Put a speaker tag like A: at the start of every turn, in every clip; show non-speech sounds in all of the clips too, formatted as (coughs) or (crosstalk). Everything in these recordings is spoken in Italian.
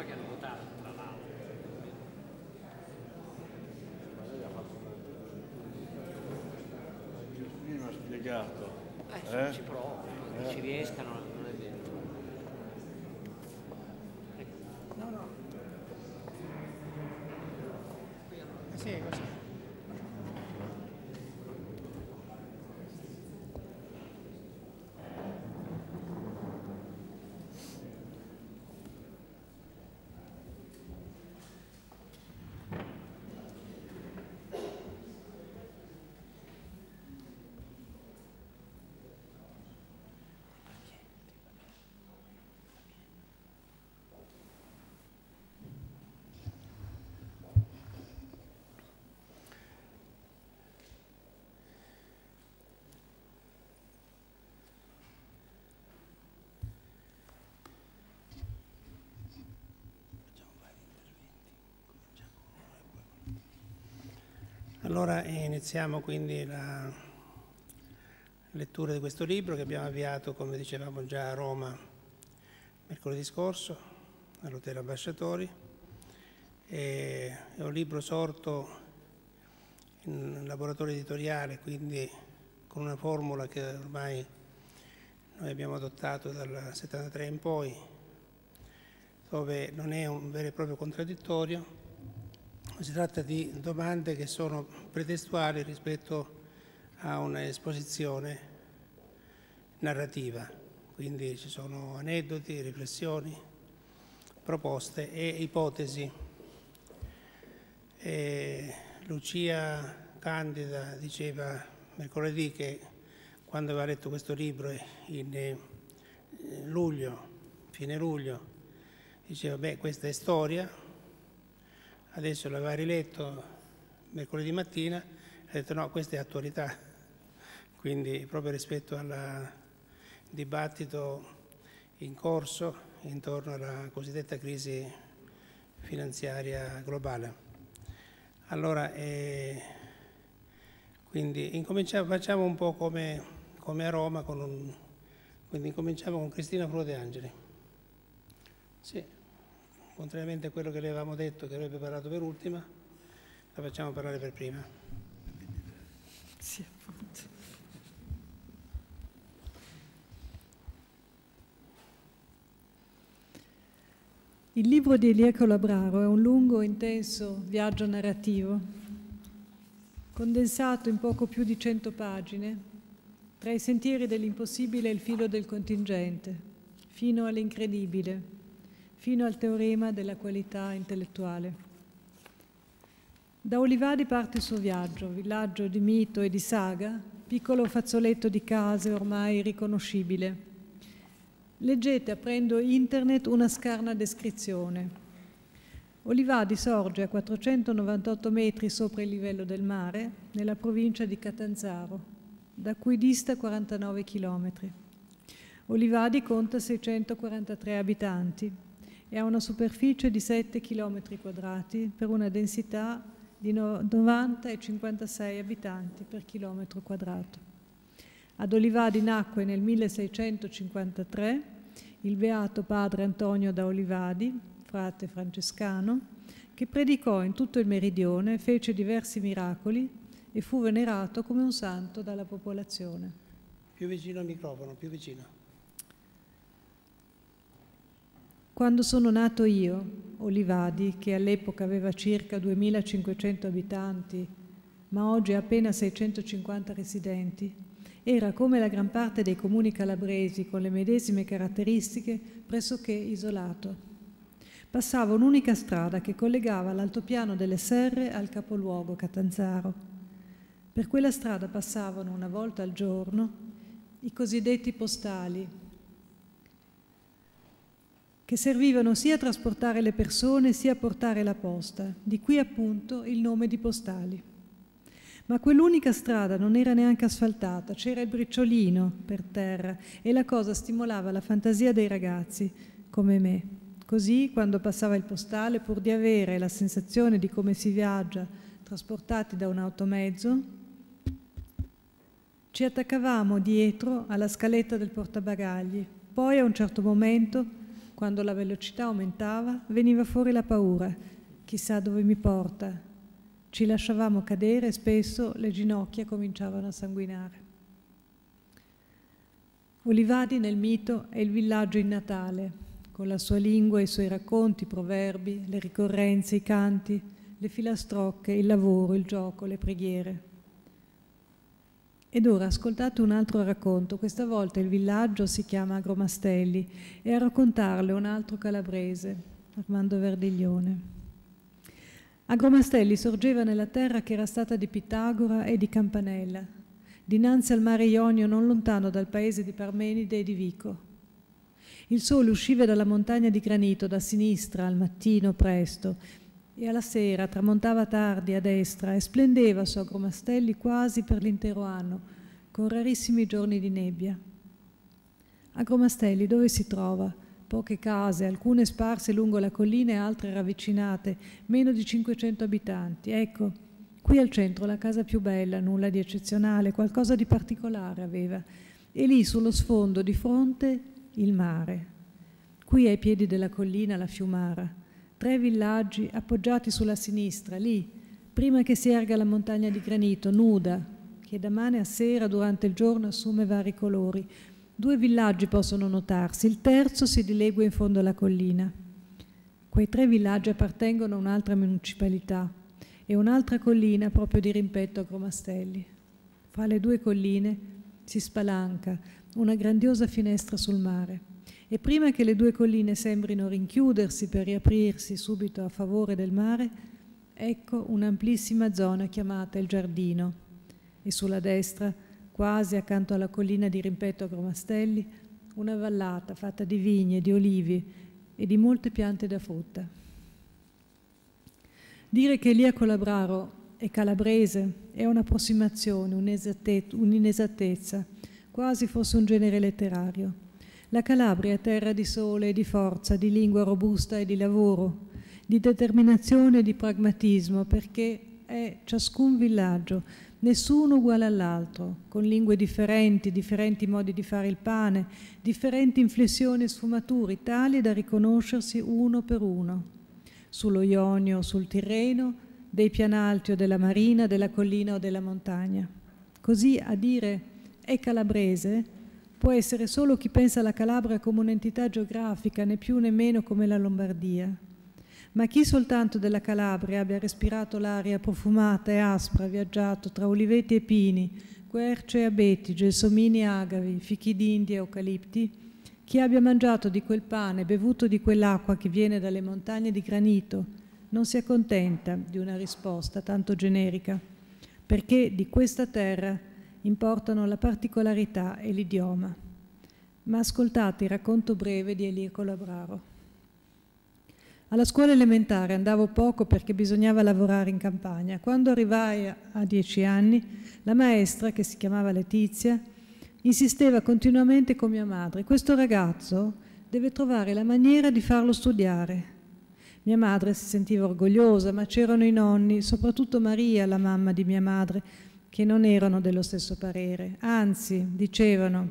A: sembra che hanno votato, tra l'altro. Ma lei ha fatto
B: Prima spiegato. Eh, eh? ci provo, eh? ci riescano.
C: Allora iniziamo quindi la lettura di questo libro che abbiamo avviato, come dicevamo già a Roma mercoledì scorso, all'Hotel Ambasciatori. è un libro sorto in laboratorio editoriale, quindi con una formula che ormai noi abbiamo adottato dal 73 in poi, dove non è un vero e proprio contraddittorio, si tratta di domande che sono pretestuali rispetto a un'esposizione narrativa, quindi ci sono aneddoti, riflessioni, proposte e ipotesi. E Lucia Candida diceva mercoledì che quando aveva letto questo libro in eh, luglio, fine luglio, diceva beh questa è storia, adesso l'aveva riletto mercoledì mattina, ha detto no, questa è attualità, quindi proprio rispetto al dibattito in corso intorno alla cosiddetta crisi finanziaria globale. Allora, eh, quindi facciamo un po' come, come a Roma, un, quindi incominciamo con Cristina Flode Angeli. Sì contrariamente a quello che le avevamo detto che avrebbe parlato per ultima, la facciamo parlare per prima. Sì, appunto.
D: Il libro di Elia Colabraro è un lungo e intenso viaggio narrativo, condensato in poco più di 100 pagine, tra i sentieri dell'impossibile e il filo del contingente, fino all'incredibile fino al teorema della qualità intellettuale. Da Olivadi parte il suo viaggio, villaggio di mito e di saga, piccolo fazzoletto di case ormai riconoscibile. Leggete aprendo internet una scarna descrizione. Olivadi sorge a 498 metri sopra il livello del mare, nella provincia di Catanzaro, da cui dista 49 chilometri. Olivadi conta 643 abitanti, e ha una superficie di 7 km quadrati per una densità di 90 e 56 abitanti per chilometro quadrato. Ad Olivadi nacque nel 1653 il beato padre Antonio da Olivadi, frate francescano, che predicò in tutto il meridione, fece diversi miracoli e fu venerato come un santo dalla popolazione.
C: Più vicino al microfono, più vicino.
D: Quando sono nato io, Olivadi, che all'epoca aveva circa 2500 abitanti, ma oggi ha appena 650 residenti, era come la gran parte dei comuni calabresi con le medesime caratteristiche pressoché isolato. Passava un'unica strada che collegava l'altopiano delle serre al capoluogo Catanzaro. Per quella strada passavano una volta al giorno i cosiddetti postali, che servivano sia a trasportare le persone sia a portare la posta, di qui appunto il nome di postali. Ma quell'unica strada non era neanche asfaltata, c'era il briciolino per terra e la cosa stimolava la fantasia dei ragazzi, come me. Così, quando passava il postale, pur di avere la sensazione di come si viaggia trasportati da un automezzo, ci attaccavamo dietro alla scaletta del portabagagli. Poi a un certo momento quando la velocità aumentava, veniva fuori la paura. Chissà dove mi porta. Ci lasciavamo cadere e spesso le ginocchia cominciavano a sanguinare. Olivadi nel mito è il villaggio in Natale, con la sua lingua, i suoi racconti, i proverbi, le ricorrenze, i canti, le filastrocche, il lavoro, il gioco, le preghiere. Ed ora ascoltate un altro racconto, questa volta il villaggio si chiama Agromastelli e a raccontarle un altro calabrese, Armando Verdiglione. Agromastelli sorgeva nella terra che era stata di Pitagora e di Campanella, dinanzi al mare Ionio non lontano dal paese di Parmenide e di Vico. Il sole usciva dalla montagna di granito da sinistra al mattino presto e alla sera tramontava tardi a destra e splendeva su Agromastelli quasi per l'intero anno, con rarissimi giorni di nebbia. Agromastelli dove si trova? Poche case, alcune sparse lungo la collina e altre ravvicinate, meno di 500 abitanti. Ecco, qui al centro la casa più bella, nulla di eccezionale, qualcosa di particolare aveva. E lì sullo sfondo di fronte il mare. Qui ai piedi della collina la fiumara tre villaggi appoggiati sulla sinistra, lì, prima che si erga la montagna di granito, nuda, che da mane a sera durante il giorno assume vari colori. Due villaggi possono notarsi, il terzo si dilegua in fondo alla collina. Quei tre villaggi appartengono a un'altra municipalità e un'altra collina proprio di rimpetto a Gromastelli. Fra le due colline si spalanca una grandiosa finestra sul mare e prima che le due colline sembrino rinchiudersi per riaprirsi subito a favore del mare, ecco un'amplissima zona chiamata il giardino e sulla destra, quasi accanto alla collina di Rimpetto a Gromastelli, una vallata fatta di vigne, di olivi e di molte piante da frutta. Dire che Elia Colabraro è calabrese è un'approssimazione, un'inesattezza, quasi fosse un genere letterario la Calabria è terra di sole e di forza, di lingua robusta e di lavoro, di determinazione e di pragmatismo, perché è ciascun villaggio, nessuno uguale all'altro, con lingue differenti, differenti modi di fare il pane, differenti inflessioni e sfumature, tali da riconoscersi uno per uno. Sullo Ionio, o sul Tirreno, dei pianalti o della marina, della collina o della montagna. Così a dire è calabrese può essere solo chi pensa alla Calabria come un'entità geografica, né più né meno come la Lombardia. Ma chi soltanto della Calabria abbia respirato l'aria profumata e aspra, viaggiato tra oliveti e pini, querce e abeti, gelsomini e agavi, fichi d'India e eucalipti, chi abbia mangiato di quel pane, bevuto di quell'acqua che viene dalle montagne di granito, non si accontenta di una risposta tanto generica, perché di questa terra importano la particolarità e l'idioma. Ma ascoltate il racconto breve di Elie Colabraro. Alla scuola elementare andavo poco perché bisognava lavorare in campagna. Quando arrivai a dieci anni, la maestra, che si chiamava Letizia, insisteva continuamente con mia madre. Questo ragazzo deve trovare la maniera di farlo studiare. Mia madre si sentiva orgogliosa, ma c'erano i nonni, soprattutto Maria, la mamma di mia madre, che non erano dello stesso parere. Anzi, dicevano,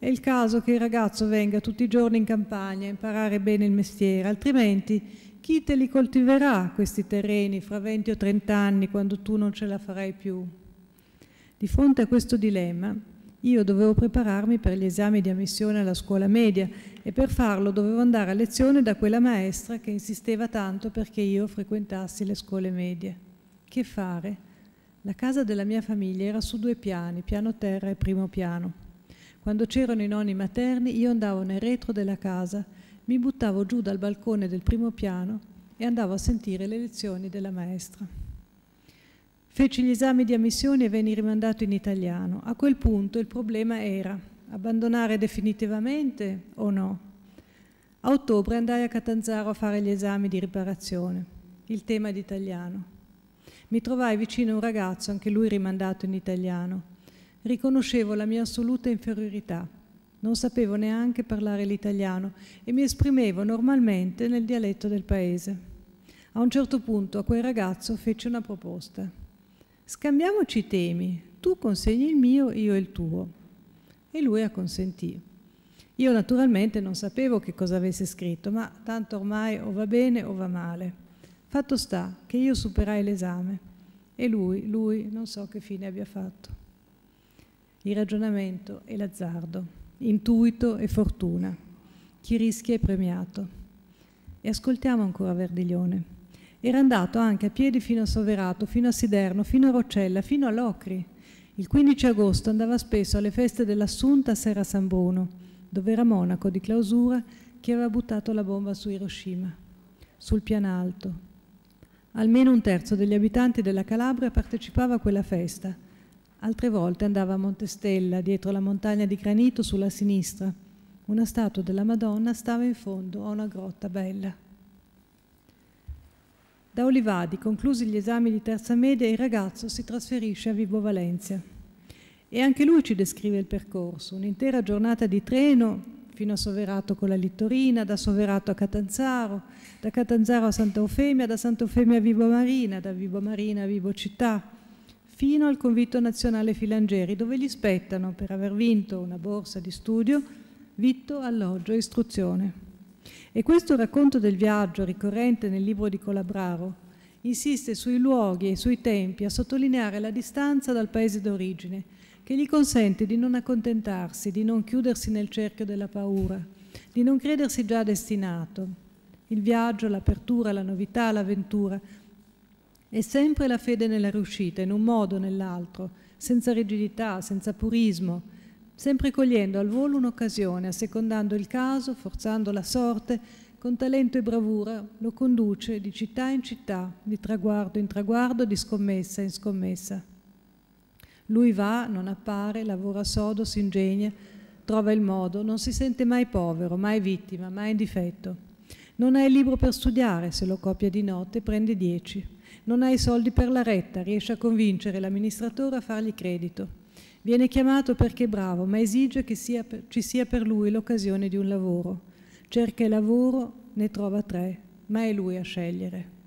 D: è il caso che il ragazzo venga tutti i giorni in campagna a imparare bene il mestiere, altrimenti chi te li coltiverà questi terreni fra 20 o 30 anni quando tu non ce la farai più? Di fronte a questo dilemma, io dovevo prepararmi per gli esami di ammissione alla scuola media e per farlo dovevo andare a lezione da quella maestra che insisteva tanto perché io frequentassi le scuole medie. Che fare? La casa della mia famiglia era su due piani, piano terra e primo piano. Quando c'erano i nonni materni io andavo nel retro della casa, mi buttavo giù dal balcone del primo piano e andavo a sentire le lezioni della maestra. Feci gli esami di ammissione e venni rimandato in italiano. A quel punto il problema era abbandonare definitivamente o no. A ottobre andai a Catanzaro a fare gli esami di riparazione, il tema di italiano mi trovai vicino a un ragazzo, anche lui rimandato in italiano. Riconoscevo la mia assoluta inferiorità. Non sapevo neanche parlare l'italiano e mi esprimevo normalmente nel dialetto del paese. A un certo punto a quel ragazzo fece una proposta. Scambiamoci i temi, tu consegni il mio, io il tuo. E lui acconsentì. Io naturalmente non sapevo che cosa avesse scritto, ma tanto ormai o va bene o va male. Fatto sta che io superai l'esame e lui, lui non so che fine abbia fatto. Il ragionamento e l'azzardo, intuito e fortuna. Chi rischia è premiato. E ascoltiamo ancora Verdiglione. Era andato anche a piedi fino a Soverato, fino a Siderno, fino a Roccella, fino a Locri. Il 15 agosto andava spesso alle feste dell'Assunta a Serra San Bruno, dove era monaco di clausura che aveva buttato la bomba su Hiroshima. Sul pianalto, Almeno un terzo degli abitanti della Calabria partecipava a quella festa. Altre volte andava a Montestella, dietro la montagna di granito sulla sinistra. Una statua della Madonna stava in fondo a una grotta bella. Da Olivadi, conclusi gli esami di terza media, il ragazzo si trasferisce a Vibo Valencia. E anche lui ci descrive il percorso, un'intera giornata di treno fino a Soverato con la Littorina, da Soverato a Catanzaro, da Catanzaro a Santa Eufemia, da Santa Eufemia a Vibo Marina, da Vibo Marina a Vibo Città, fino al Convitto Nazionale Filangieri, dove gli spettano, per aver vinto una borsa di studio, vitto, alloggio e istruzione. E questo racconto del viaggio, ricorrente nel libro di Colabraro, insiste sui luoghi e sui tempi a sottolineare la distanza dal paese d'origine, che gli consente di non accontentarsi, di non chiudersi nel cerchio della paura, di non credersi già destinato. Il viaggio, l'apertura, la novità, l'avventura è sempre la fede nella riuscita, in un modo o nell'altro, senza rigidità, senza purismo, sempre cogliendo al volo un'occasione, assecondando il caso, forzando la sorte, con talento e bravura lo conduce di città in città, di traguardo in traguardo, di scommessa in scommessa. Lui va, non appare, lavora sodo, si ingegna, trova il modo, non si sente mai povero, mai vittima, mai in difetto. Non ha il libro per studiare, se lo copia di notte prende 10. Non ha i soldi per la retta, riesce a convincere l'amministratore a fargli credito. Viene chiamato perché è bravo, ma esige che sia, ci sia per lui l'occasione di un lavoro. Cerca il lavoro, ne trova tre, ma è lui a scegliere.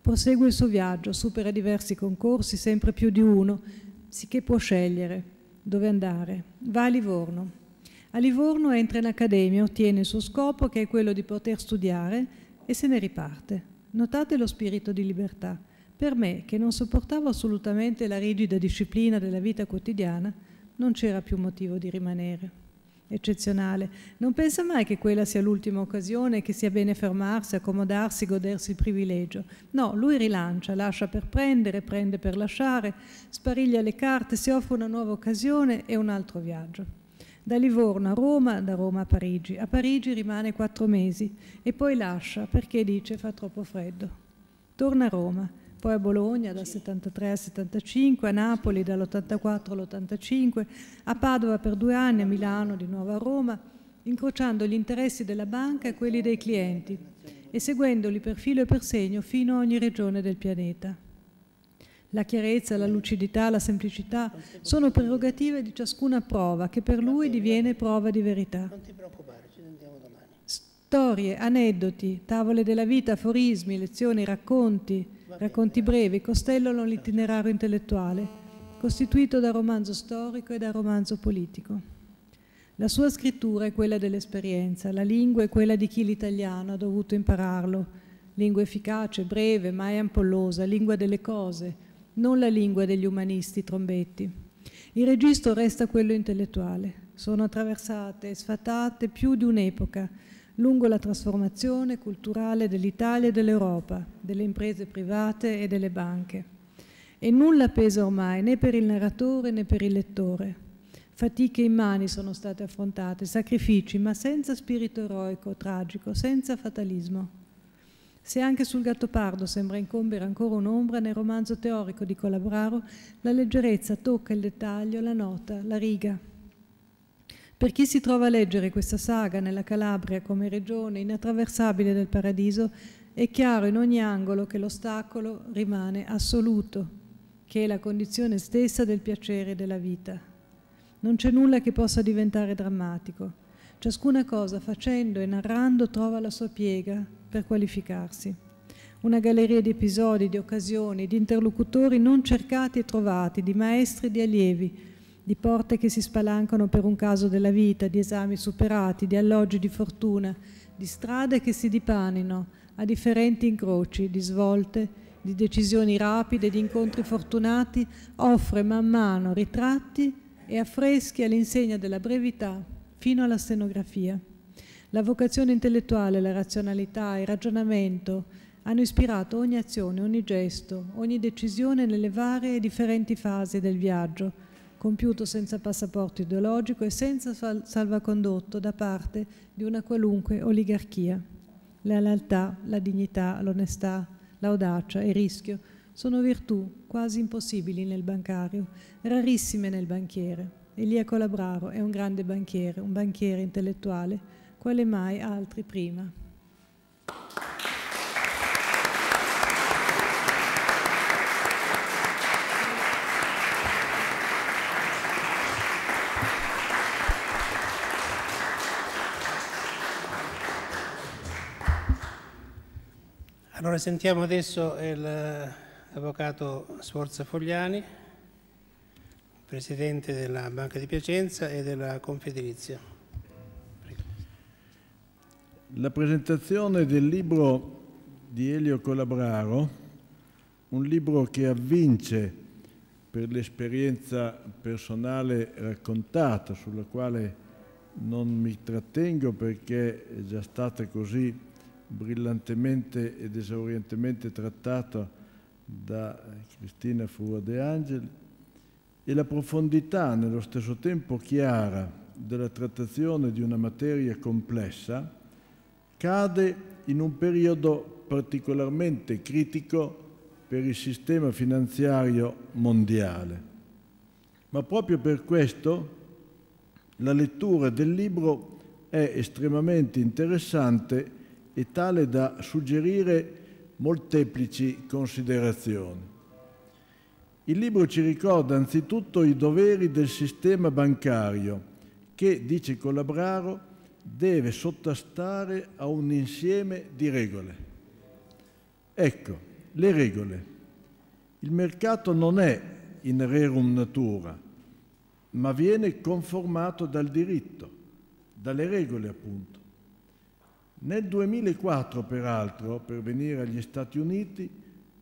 D: Prosegue il suo viaggio, supera diversi concorsi, sempre più di uno, sicché può scegliere dove andare. Va a Livorno. A Livorno entra in accademia, ottiene il suo scopo che è quello di poter studiare e se ne riparte. Notate lo spirito di libertà. Per me, che non sopportavo assolutamente la rigida disciplina della vita quotidiana, non c'era più motivo di rimanere eccezionale. Non pensa mai che quella sia l'ultima occasione, che sia bene fermarsi, accomodarsi, godersi il privilegio. No, lui rilancia, lascia per prendere, prende per lasciare, spariglia le carte, si offre una nuova occasione e un altro viaggio. Da Livorno a Roma, da Roma a Parigi. A Parigi rimane quattro mesi e poi lascia perché dice fa troppo freddo. Torna a Roma poi a Bologna dal 73 al 75, a Napoli dall'84 all'85, a Padova per due anni, a Milano di nuovo a Roma, incrociando gli interessi della banca e quelli dei clienti e seguendoli per filo e per segno fino a ogni regione del pianeta. La chiarezza, la lucidità, la semplicità sono prerogative di ciascuna prova che per lui diviene prova di verità.
C: Non ti preoccupare, ci sentiamo domani.
D: Storie, aneddoti, tavole della vita, aforismi, lezioni, racconti, Racconti brevi costellano l'itinerario intellettuale, costituito da romanzo storico e da romanzo politico. La sua scrittura è quella dell'esperienza, la lingua è quella di chi l'italiano ha dovuto impararlo. Lingua efficace, breve, mai ampollosa, lingua delle cose, non la lingua degli umanisti trombetti. Il registro resta quello intellettuale. Sono attraversate e sfatate più di un'epoca, lungo la trasformazione culturale dell'Italia e dell'Europa, delle imprese private e delle banche. E nulla pesa ormai né per il narratore né per il lettore. Fatiche immani sono state affrontate, sacrifici, ma senza spirito eroico, tragico, senza fatalismo. Se anche sul Gattopardo sembra incombere ancora un'ombra, nel romanzo teorico di Colabraro la leggerezza tocca il dettaglio, la nota, la riga, per chi si trova a leggere questa saga nella Calabria come regione inattraversabile del paradiso, è chiaro in ogni angolo che l'ostacolo rimane assoluto, che è la condizione stessa del piacere e della vita. Non c'è nulla che possa diventare drammatico. Ciascuna cosa, facendo e narrando, trova la sua piega per qualificarsi. Una galleria di episodi, di occasioni, di interlocutori non cercati e trovati, di maestri e di allievi, di porte che si spalancano per un caso della vita, di esami superati, di alloggi di fortuna, di strade che si dipanino a differenti incroci, di svolte, di decisioni rapide, di incontri fortunati, offre man mano ritratti e affreschi all'insegna della brevità fino alla scenografia. La vocazione intellettuale, la razionalità, il ragionamento hanno ispirato ogni azione, ogni gesto, ogni decisione nelle varie e differenti fasi del viaggio, compiuto senza passaporto ideologico e senza salvacondotto da parte di una qualunque oligarchia. La lealtà, la dignità, l'onestà, l'audacia e il rischio sono virtù quasi impossibili nel bancario, rarissime nel banchiere. Elia Colabraro è un grande banchiere, un banchiere intellettuale, quale mai altri prima.
C: Allora sentiamo adesso l'avvocato eh, Sforza Fogliani, presidente della Banca di Piacenza e della Confedilizia.
B: La presentazione del libro di Elio Colabraro, un libro che avvince per l'esperienza personale raccontata, sulla quale non mi trattengo perché è già stata così brillantemente ed esaurientemente trattata da Cristina Frua De Angeli, e la profondità, nello stesso tempo chiara, della trattazione di una materia complessa, cade in un periodo particolarmente critico per il sistema finanziario mondiale. Ma proprio per questo la lettura del libro è estremamente interessante e tale da suggerire molteplici considerazioni. Il libro ci ricorda anzitutto i doveri del sistema bancario che, dice Colabraro, deve sottostare a un insieme di regole. Ecco, le regole. Il mercato non è in rerum natura, ma viene conformato dal diritto, dalle regole appunto. Nel 2004, peraltro, per venire agli Stati Uniti,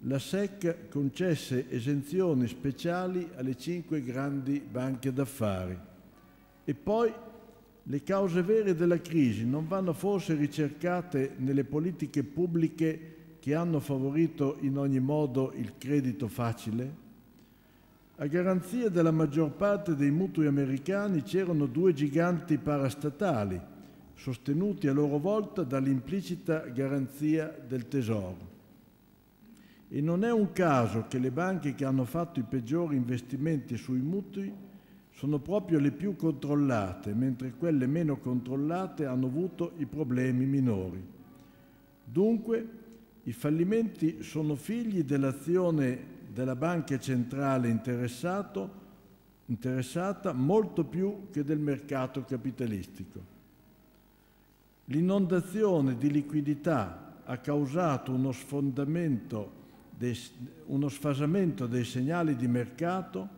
B: la SEC concesse esenzioni speciali alle cinque grandi banche d'affari. E poi le cause vere della crisi non vanno forse ricercate nelle politiche pubbliche che hanno favorito in ogni modo il credito facile? A garanzia della maggior parte dei mutui americani c'erano due giganti parastatali, sostenuti a loro volta dall'implicita garanzia del tesoro. E non è un caso che le banche che hanno fatto i peggiori investimenti sui mutui sono proprio le più controllate, mentre quelle meno controllate hanno avuto i problemi minori. Dunque, i fallimenti sono figli dell'azione della banca centrale interessata molto più che del mercato capitalistico. L'inondazione di liquidità ha causato uno, dei, uno sfasamento dei segnali di mercato,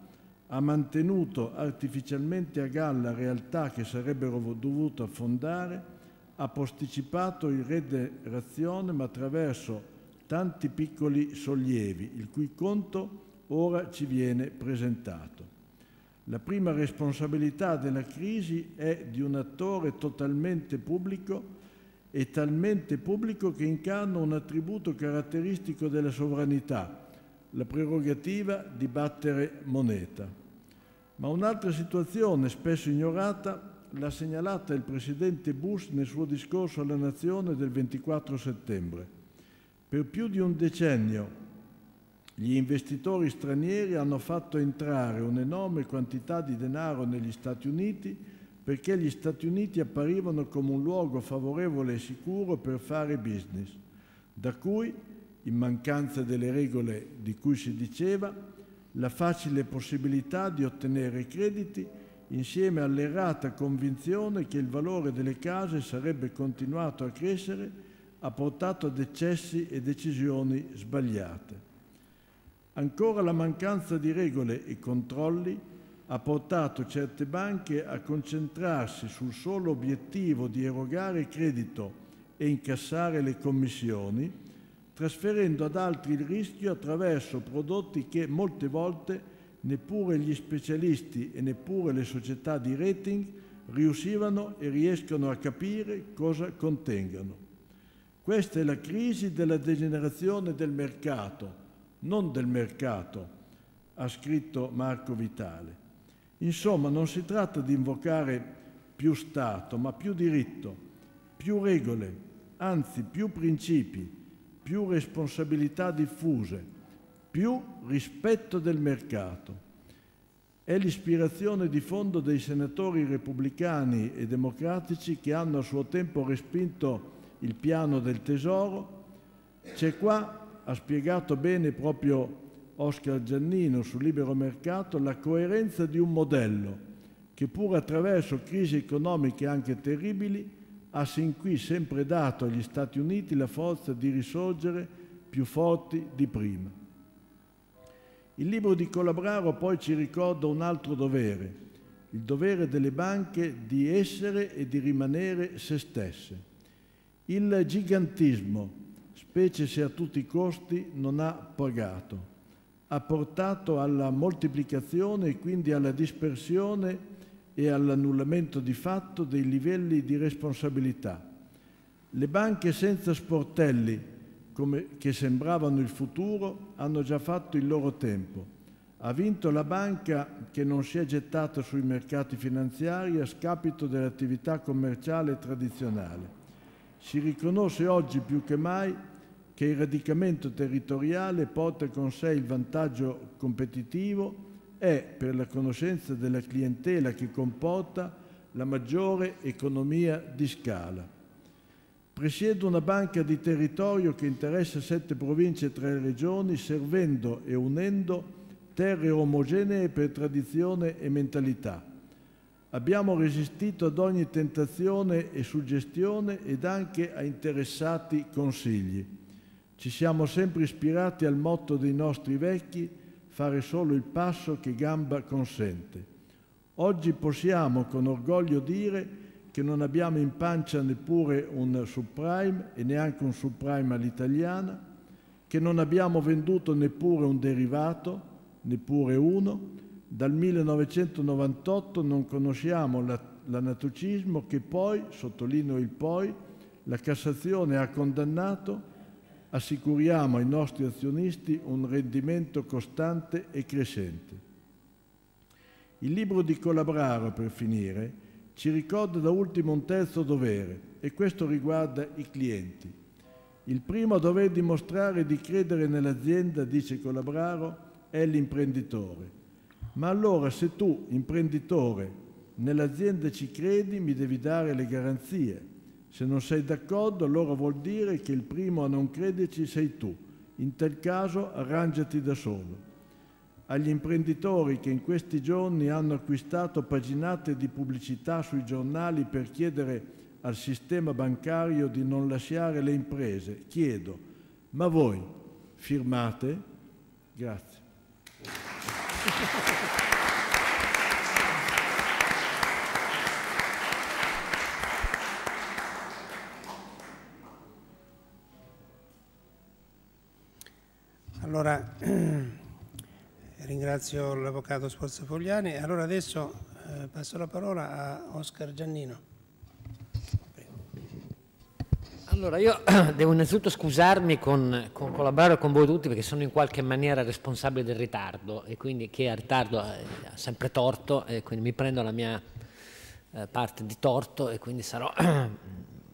B: ha mantenuto artificialmente a galla realtà che sarebbero dovute affondare, ha posticipato il redenerazione ma attraverso tanti piccoli sollievi, il cui conto ora ci viene presentato. La prima responsabilità della crisi è di un attore totalmente pubblico e talmente pubblico che incarna un attributo caratteristico della sovranità, la prerogativa di battere moneta. Ma un'altra situazione, spesso ignorata, l'ha segnalata il Presidente Bush nel suo discorso alla Nazione del 24 settembre. Per più di un decennio gli investitori stranieri hanno fatto entrare un'enorme quantità di denaro negli Stati Uniti perché gli Stati Uniti apparivano come un luogo favorevole e sicuro per fare business, da cui, in mancanza delle regole di cui si diceva, la facile possibilità di ottenere crediti insieme all'errata convinzione che il valore delle case sarebbe continuato a crescere ha portato ad eccessi e decisioni sbagliate. Ancora la mancanza di regole e controlli ha portato certe banche a concentrarsi sul solo obiettivo di erogare credito e incassare le commissioni, trasferendo ad altri il rischio attraverso prodotti che molte volte neppure gli specialisti e neppure le società di rating riuscivano e riescono a capire cosa contengano. Questa è la crisi della degenerazione del mercato non del mercato, ha scritto Marco Vitale. Insomma, non si tratta di invocare più Stato, ma più diritto, più regole, anzi più principi, più responsabilità diffuse, più rispetto del mercato. È l'ispirazione di fondo dei senatori repubblicani e democratici che hanno a suo tempo respinto il piano del tesoro. C'è qua ha spiegato bene proprio Oscar Giannino sul Libero Mercato la coerenza di un modello che pur attraverso crisi economiche anche terribili ha sin qui sempre dato agli Stati Uniti la forza di risorgere più forti di prima. Il libro di Colabraro poi ci ricorda un altro dovere, il dovere delle banche di essere e di rimanere se stesse. Il gigantismo, specie se a tutti i costi non ha pagato. Ha portato alla moltiplicazione e quindi alla dispersione e all'annullamento di fatto dei livelli di responsabilità. Le banche senza sportelli, come, che sembravano il futuro, hanno già fatto il loro tempo. Ha vinto la banca che non si è gettata sui mercati finanziari a scapito dell'attività commerciale tradizionale. Si riconosce oggi più che mai che il radicamento territoriale porta con sé il vantaggio competitivo è per la conoscenza della clientela che comporta la maggiore economia di scala. Presiedo una banca di territorio che interessa sette province e tre regioni, servendo e unendo terre omogenee per tradizione e mentalità. Abbiamo resistito ad ogni tentazione e suggestione ed anche a interessati consigli. Ci siamo sempre ispirati al motto dei nostri vecchi fare solo il passo che gamba consente. Oggi possiamo con orgoglio dire che non abbiamo in pancia neppure un subprime e neanche un subprime all'italiana, che non abbiamo venduto neppure un derivato, neppure uno, dal 1998 non conosciamo l'anatocismo che poi, sottolineo il poi, la Cassazione ha condannato assicuriamo ai nostri azionisti un rendimento costante e crescente. Il libro di Colabraro, per finire, ci ricorda da ultimo un terzo dovere, e questo riguarda i clienti. Il primo a dover dimostrare di credere nell'azienda, dice Colabraro, è l'imprenditore. Ma allora se tu, imprenditore, nell'azienda ci credi, mi devi dare le garanzie, se non sei d'accordo, allora vuol dire che il primo a non crederci sei tu. In tal caso arrangiati da solo. Agli imprenditori che in questi giorni hanno acquistato paginate di pubblicità sui giornali per chiedere al sistema bancario di non lasciare le imprese, chiedo, ma voi firmate? Grazie.
C: Allora, (clears throat) ringrazio l'Avvocato Sforza Fogliani. Allora adesso eh, passo la parola a Oscar Giannino. Allora, io
A: (clears throat) devo innanzitutto scusarmi con, con Collabraro con voi tutti perché sono in qualche maniera responsabile del ritardo e quindi chi è a ritardo eh, ha sempre torto e quindi mi prendo la mia eh, parte di torto e quindi sarò (clears throat)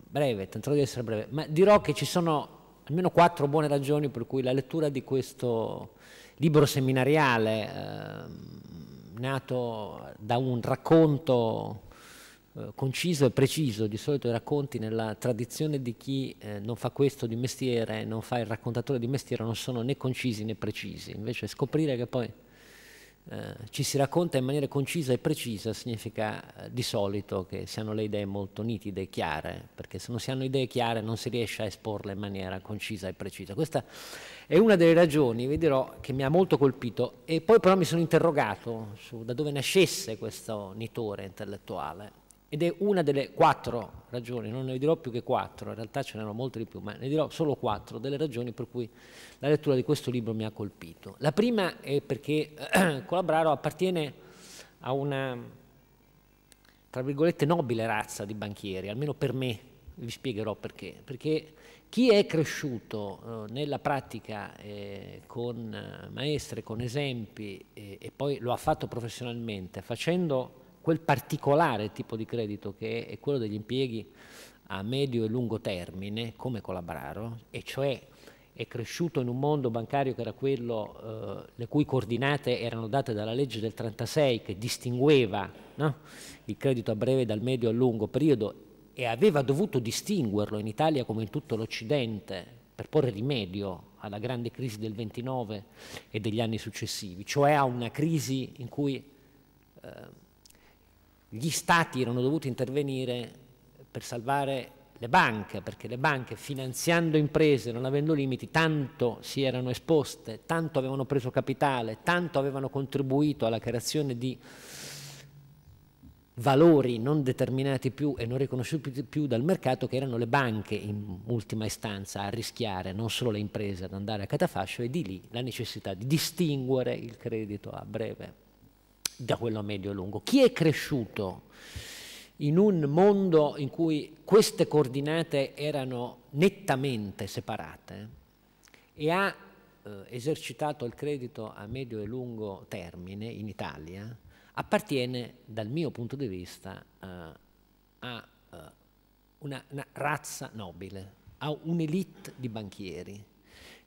A: breve, tenterò di essere breve, ma dirò che ci sono almeno quattro buone ragioni per cui la lettura di questo libro seminariale, eh, nato da un racconto eh, conciso e preciso, di solito i racconti nella tradizione di chi eh, non fa questo di mestiere, non fa il raccontatore di mestiere, non sono né concisi né precisi, invece scoprire che poi eh, ci si racconta in maniera concisa e precisa significa eh, di solito che si hanno le idee molto nitide e chiare, perché se non si hanno idee chiare non si riesce a esporle in maniera concisa e precisa. Questa è una delle ragioni, vi dirò, che mi ha molto colpito e poi però mi sono interrogato su da dove nascesse questo nitore intellettuale ed è una delle quattro ragioni, non ne dirò più che quattro, in realtà ce n'erano molte di più, ma ne dirò solo quattro delle ragioni per cui la lettura di questo libro mi ha colpito. La prima è perché (clears throat) Colabraro appartiene a una, tra virgolette, nobile razza di banchieri, almeno per me, vi spiegherò perché. Perché chi è cresciuto eh, nella pratica eh, con eh, maestre, con esempi e poi lo ha fatto professionalmente, facendo quel particolare tipo di credito che è quello degli impieghi a medio e lungo termine, come Colabraro, e cioè è cresciuto in un mondo bancario che era quello eh, le cui coordinate erano date dalla legge del 36 che distingueva no? il credito a breve dal medio a lungo periodo e aveva dovuto distinguerlo in Italia come in tutto l'Occidente per porre rimedio alla grande crisi del 29 e degli anni successivi, cioè a una crisi in cui eh, gli stati erano dovuti intervenire per salvare le banche, perché le banche finanziando imprese, non avendo limiti, tanto si erano esposte, tanto avevano preso capitale, tanto avevano contribuito alla creazione di valori non determinati più e non riconosciuti più dal mercato che erano le banche in ultima istanza a rischiare, non solo le imprese ad andare a catafascio e di lì la necessità di distinguere il credito a breve da quello medio e lungo Chi è cresciuto in un mondo in cui queste coordinate erano nettamente separate e ha eh, esercitato il credito a medio e lungo termine in Italia, appartiene dal mio punto di vista eh, a eh, una, una razza nobile, a un'elite di banchieri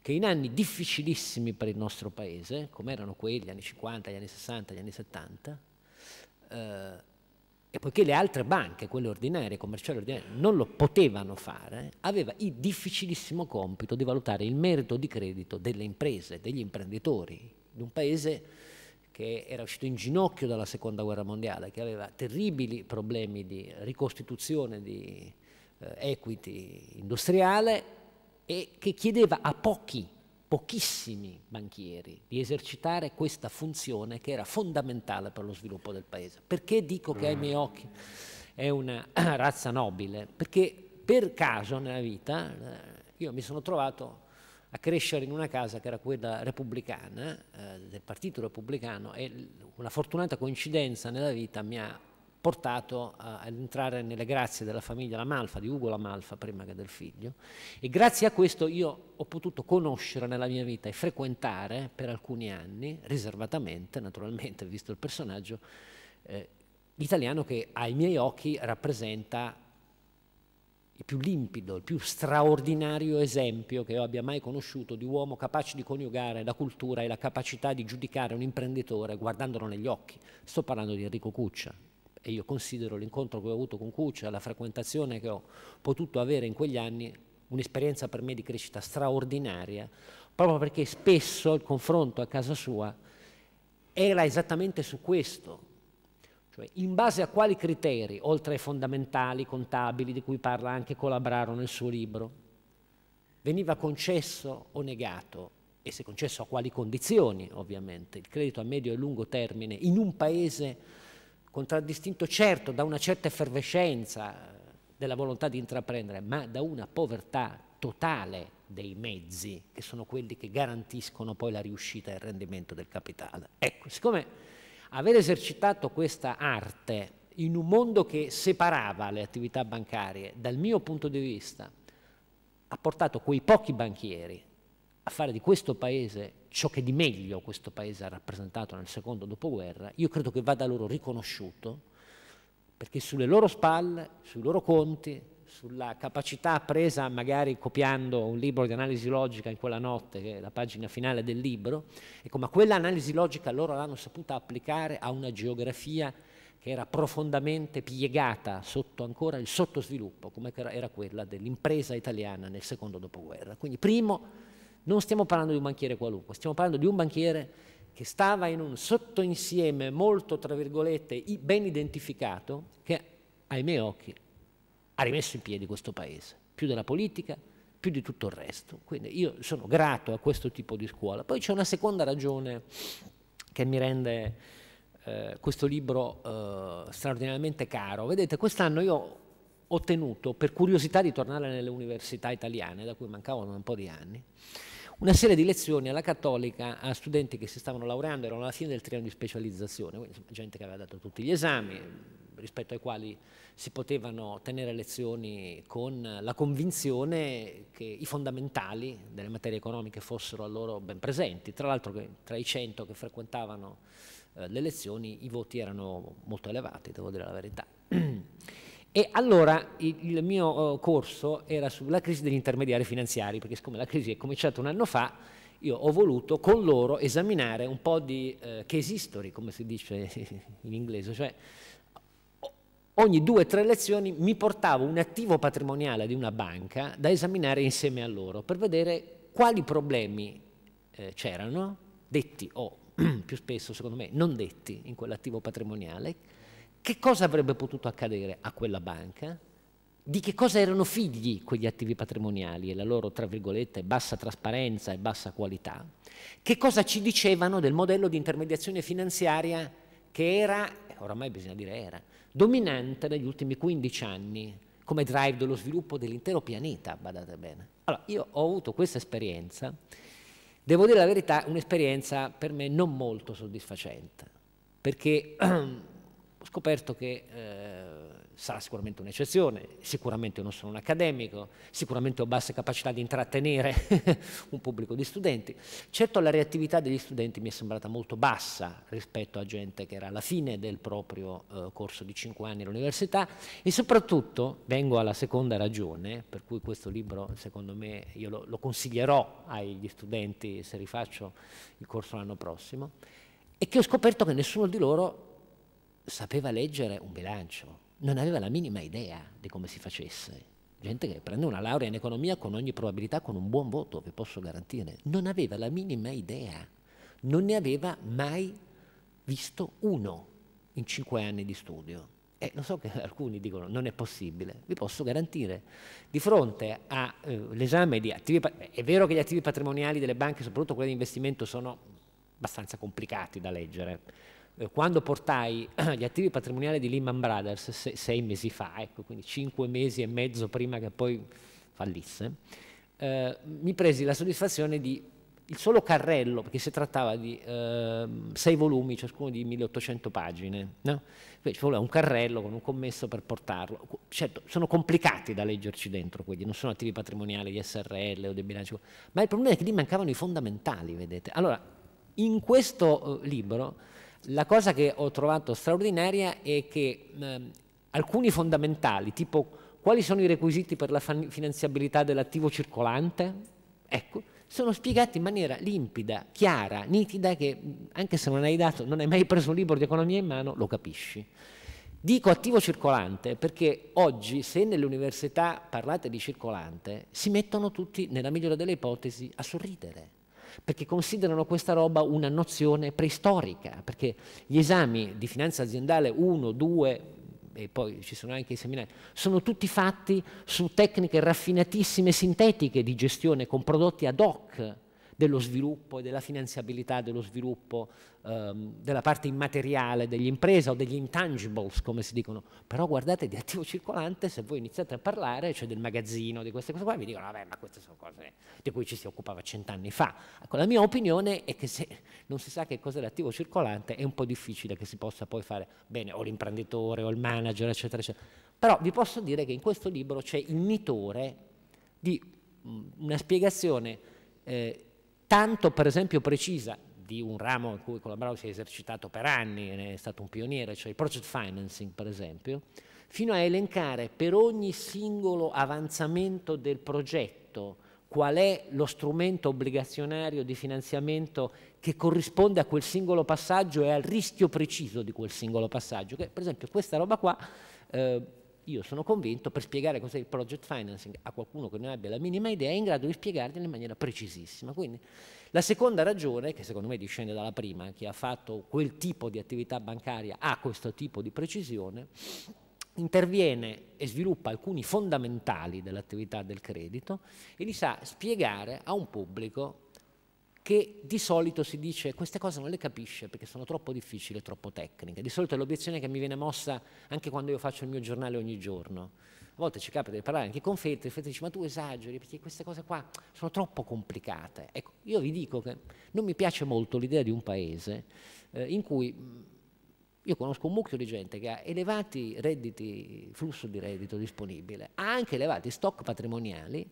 A: che in anni difficilissimi per il nostro paese, come erano quelli, anni 50, gli anni 60, gli anni 70, eh, e poiché le altre banche, quelle ordinarie, commerciali ordinarie, non lo potevano fare, aveva il difficilissimo compito di valutare il merito di credito delle imprese, degli imprenditori, di un paese che era uscito in ginocchio dalla seconda guerra mondiale, che aveva terribili problemi di ricostituzione di eh, equity industriale e che chiedeva a pochi, pochissimi banchieri di esercitare questa funzione che era fondamentale per lo sviluppo del paese. Perché dico che ai miei mm. occhi è una (clears throat) razza nobile? Perché per caso nella vita eh, io mi sono trovato a crescere in una casa che era quella repubblicana, eh, del partito repubblicano, e una fortunata coincidenza nella vita mi ha portato ad entrare nelle grazie della famiglia Lamalfa, di Ugo Lamalfa prima che del figlio e grazie a questo io ho potuto conoscere nella mia vita e frequentare per alcuni anni, riservatamente naturalmente visto il personaggio, eh, l'italiano che ai miei occhi rappresenta il più limpido, il più straordinario esempio che io abbia mai conosciuto di uomo capace di coniugare la cultura e la capacità di giudicare un imprenditore guardandolo negli occhi. Sto parlando di Enrico Cuccia, e io considero l'incontro che ho avuto con Cuccia, la frequentazione che ho potuto avere in quegli anni, un'esperienza per me di crescita straordinaria, proprio perché spesso il confronto a casa sua era esattamente su questo, cioè in base a quali criteri, oltre ai fondamentali, contabili, di cui parla anche Colabraro nel suo libro, veniva concesso o negato, e se concesso a quali condizioni ovviamente, il credito a medio e lungo termine in un paese contraddistinto certo da una certa effervescenza eh, della volontà di intraprendere, ma da una povertà totale dei mezzi, che sono quelli che garantiscono poi la riuscita e il rendimento del capitale. Ecco, siccome aver esercitato questa arte in un mondo che separava le attività bancarie, dal mio punto di vista, ha portato quei pochi banchieri a fare di questo paese ciò che di meglio questo paese ha rappresentato nel secondo dopoguerra, io credo che vada loro riconosciuto perché sulle loro spalle, sui loro conti, sulla capacità presa magari copiando un libro di analisi logica in quella notte, che è la pagina finale del libro, ecco, ma quella analisi logica loro l'hanno saputa applicare a una geografia che era profondamente piegata sotto ancora il sottosviluppo, come era quella dell'impresa italiana nel secondo dopoguerra. Quindi primo, non stiamo parlando di un banchiere qualunque, stiamo parlando di un banchiere che stava in un sottoinsieme molto, tra virgolette, ben identificato, che ai miei occhi ha rimesso in piedi questo paese, più della politica, più di tutto il resto. Quindi io sono grato a questo tipo di scuola. Poi c'è una seconda ragione che mi rende eh, questo libro eh, straordinariamente caro. Vedete, quest'anno io ho tenuto, per curiosità di tornare nelle università italiane, da cui mancavano un po' di anni, una serie di lezioni alla cattolica a studenti che si stavano laureando, erano alla fine del triennio di specializzazione, quindi gente che aveva dato tutti gli esami, rispetto ai quali si potevano tenere lezioni con la convinzione che i fondamentali delle materie economiche fossero a loro ben presenti. Tra l'altro tra i 100 che frequentavano eh, le lezioni i voti erano molto elevati, devo dire la verità. (clears throat) E allora il mio eh, corso era sulla crisi degli intermediari finanziari, perché siccome la crisi è cominciata un anno fa, io ho voluto con loro esaminare un po' di eh, case history, come si dice in inglese, cioè ogni due o tre lezioni mi portavo un attivo patrimoniale di una banca da esaminare insieme a loro per vedere quali problemi eh, c'erano, detti o (clears throat) più spesso secondo me non detti in quell'attivo patrimoniale, che cosa avrebbe potuto accadere a quella banca? Di che cosa erano figli quegli attivi patrimoniali e la loro, tra virgolette, bassa trasparenza e bassa qualità? Che cosa ci dicevano del modello di intermediazione finanziaria che era, oramai bisogna dire era, dominante negli ultimi 15 anni come drive dello sviluppo dell'intero pianeta, badate bene. Allora, io ho avuto questa esperienza, devo dire la verità, un'esperienza per me non molto soddisfacente, perché (clears throat) scoperto che eh, sarà sicuramente un'eccezione, sicuramente non sono un accademico, sicuramente ho basse capacità di intrattenere (laughs) un pubblico di studenti. Certo la reattività degli studenti mi è sembrata molto bassa rispetto a gente che era alla fine del proprio eh, corso di 5 anni all'università e soprattutto, vengo alla seconda ragione, per cui questo libro secondo me io lo, lo consiglierò agli studenti se rifaccio il corso l'anno prossimo, è che ho scoperto che nessuno di loro sapeva leggere un bilancio, non aveva la minima idea di come si facesse. Gente che prende una laurea in economia con ogni probabilità con un buon voto, vi posso garantire, non aveva la minima idea, non ne aveva mai visto uno in cinque anni di studio. E lo so che (laughs) alcuni dicono non è possibile, vi posso garantire, di fronte all'esame eh, di attivi, è vero che gli attivi patrimoniali delle banche, soprattutto quelli di investimento, sono abbastanza complicati da leggere, eh, quando portai (clears throat) gli attivi patrimoniali di Lehman Brothers sei, sei mesi fa, ecco, quindi cinque mesi e mezzo prima che poi fallisse, eh, mi presi la soddisfazione di il solo carrello, perché si trattava di eh, sei volumi, ciascuno di 1800 pagine, no? ci voleva un carrello con un commesso per portarlo. Certo, sono complicati da leggerci dentro quelli, non sono attivi patrimoniali di SRL o dei bilanci, ma il problema è che lì mancavano i fondamentali, vedete. Allora, in questo eh, libro la cosa che ho trovato straordinaria è che eh, alcuni fondamentali, tipo quali sono i requisiti per la finanziabilità dell'attivo circolante, ecco, sono spiegati in maniera limpida, chiara, nitida, che anche se non hai, dato, non hai mai preso un libro di economia in mano, lo capisci. Dico attivo circolante perché oggi se nelle università parlate di circolante si mettono tutti, nella migliore delle ipotesi, a sorridere perché considerano questa roba una nozione preistorica, perché gli esami di finanza aziendale 1, 2 e poi ci sono anche i seminari, sono tutti fatti su tecniche raffinatissime sintetiche di gestione con prodotti ad hoc, dello sviluppo e della finanziabilità dello sviluppo ehm, della parte immateriale dell'impresa o degli intangibles, come si dicono. Però guardate, di attivo circolante, se voi iniziate a parlare, cioè del magazzino, di queste cose qua, vi dicono, vabbè, ma queste sono cose di cui ci si occupava cent'anni fa. Ecco, la mia opinione è che se non si sa che cos'è l'attivo circolante, è un po' difficile che si possa poi fare bene, o l'imprenditore, o il manager, eccetera, eccetera. Però vi posso dire che in questo libro c'è il nitore di una spiegazione eh, tanto per esempio precisa di un ramo in cui Colabrau si è esercitato per anni, ne è stato un pioniere, cioè il project financing per esempio, fino a elencare per ogni singolo avanzamento del progetto qual è lo strumento obbligazionario di finanziamento che corrisponde a quel singolo passaggio e al rischio preciso di quel singolo passaggio. Che, per esempio questa roba qua eh, io sono convinto, per spiegare cos'è il project financing a qualcuno che non abbia la minima idea, è in grado di spiegarglielo in maniera precisissima. Quindi la seconda ragione, che secondo me discende dalla prima, chi ha fatto quel tipo di attività bancaria ha questo tipo di precisione, interviene e sviluppa alcuni fondamentali dell'attività del credito e li sa spiegare a un pubblico che di solito si dice queste cose non le capisce perché sono troppo difficili troppo tecniche. Di solito è l'obiezione che mi viene mossa anche quando io faccio il mio giornale ogni giorno. A volte ci capita di parlare anche con Feltri, Fetri dice ma tu esageri perché queste cose qua sono troppo complicate. Ecco, io vi dico che non mi piace molto l'idea di un paese eh, in cui io conosco un mucchio di gente che ha elevati redditi, flusso di reddito disponibile, ha anche elevati stock patrimoniali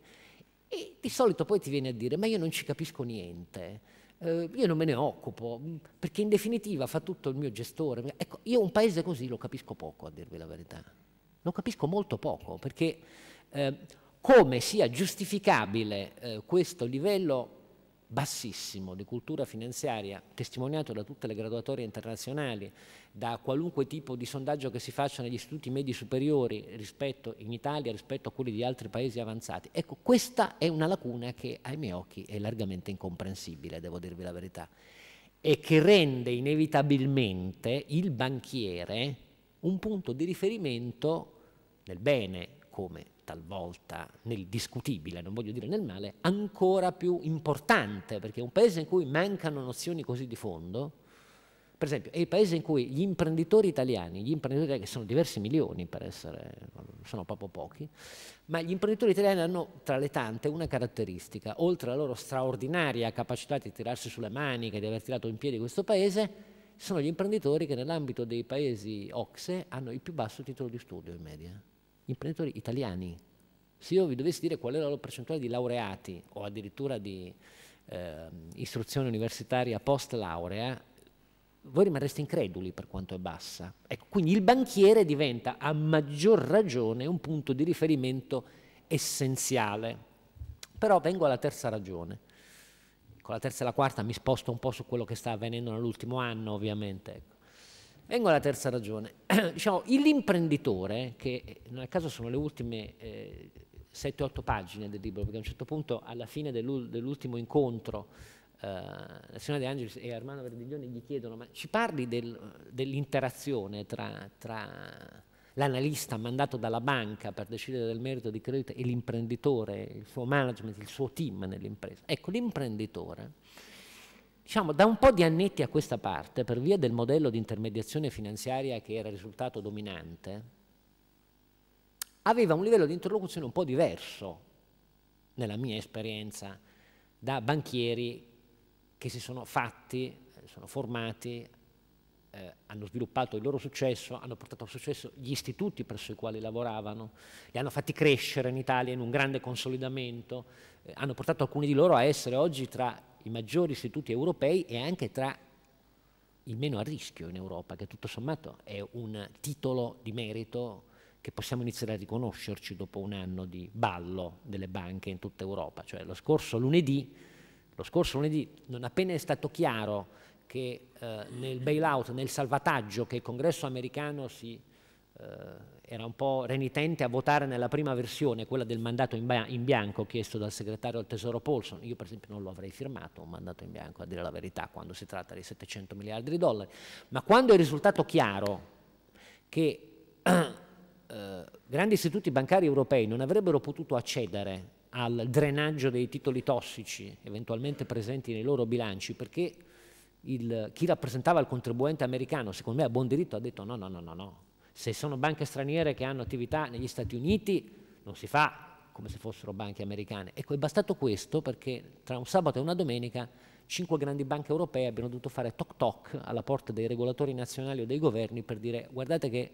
A: e di solito poi ti viene a dire, ma io non ci capisco niente, eh, io non me ne occupo, mm, perché in definitiva fa tutto il mio gestore. Ecco, io un paese così lo capisco poco, a dirvi la verità. Lo capisco molto poco, perché eh, come sia giustificabile eh, questo livello bassissimo di cultura finanziaria, testimoniato da tutte le graduatorie internazionali, da qualunque tipo di sondaggio che si faccia negli istituti medi superiori rispetto, in Italia rispetto a quelli di altri paesi avanzati. Ecco, questa è una lacuna che ai miei occhi è largamente incomprensibile, devo dirvi la verità, e che rende inevitabilmente il banchiere un punto di riferimento nel bene come talvolta nel discutibile, non voglio dire nel male, ancora più importante, perché un paese in cui mancano nozioni così di fondo, per esempio, è il paese in cui gli imprenditori italiani, gli imprenditori che sono diversi milioni per essere, sono proprio pochi, ma gli imprenditori italiani hanno tra le tante una caratteristica, oltre alla loro straordinaria capacità di tirarsi sulle maniche, di aver tirato in piedi questo paese, sono gli imprenditori che nell'ambito dei paesi OXE hanno il più basso titolo di studio in media imprenditori italiani. Se io vi dovessi dire qual è la loro percentuale di laureati o addirittura di eh, istruzione universitaria post laurea, voi rimarreste increduli per quanto è bassa. Ecco, quindi il banchiere diventa a maggior ragione un punto di riferimento essenziale. Però vengo alla terza ragione. Con la terza e la quarta mi sposto un po' su quello che sta avvenendo nell'ultimo anno, ovviamente. Ecco. Vengo alla terza ragione. (clears throat) diciamo, l'imprenditore, che eh, non a caso sono le ultime eh, 7-8 pagine del libro, perché a un certo punto, alla fine dell'ultimo incontro, eh, la signora De Angelis e Armando Verdiglione gli chiedono, ma ci parli del, dell'interazione tra, tra l'analista mandato dalla banca per decidere del merito di credito e l'imprenditore, il suo management, il suo team nell'impresa? Ecco, l'imprenditore diciamo, da un po' di annetti a questa parte, per via del modello di intermediazione finanziaria che era il risultato dominante, aveva un livello di interlocuzione un po' diverso, nella mia esperienza, da banchieri che si sono fatti, sono formati, eh, hanno sviluppato il loro successo, hanno portato a successo gli istituti presso i quali lavoravano, li hanno fatti crescere in Italia in un grande consolidamento, eh, hanno portato alcuni di loro a essere oggi tra i maggiori istituti europei e anche tra il meno a rischio in Europa, che tutto sommato è un titolo di merito che possiamo iniziare a riconoscerci dopo un anno di ballo delle banche in tutta Europa. Cioè, lo scorso lunedì, lo scorso lunedì non appena è stato chiaro che eh, nel bailout, nel salvataggio che il congresso americano si eh, era un po' renitente a votare nella prima versione, quella del mandato in, bianco chiesto dal segretario al Tesoro Paulson. Io per esempio non lo avrei firmato un mandato in bianco, a dire la verità, quando si tratta di 700 miliardi di dollari. Ma quando è risultato chiaro che (clears throat) eh, grandi istituti bancari europei non avrebbero potuto accedere al drenaggio dei titoli tossici eventualmente presenti nei loro bilanci perché il, chi rappresentava il contribuente americano, secondo me a buon diritto, ha detto no, no, no, no, no, se sono banche straniere che hanno attività negli Stati Uniti, non si fa come se fossero banche americane. Ecco, è bastato questo perché tra un sabato e una domenica cinque grandi banche europee abbiano dovuto fare toc toc alla porta dei regolatori nazionali o dei governi per dire guardate che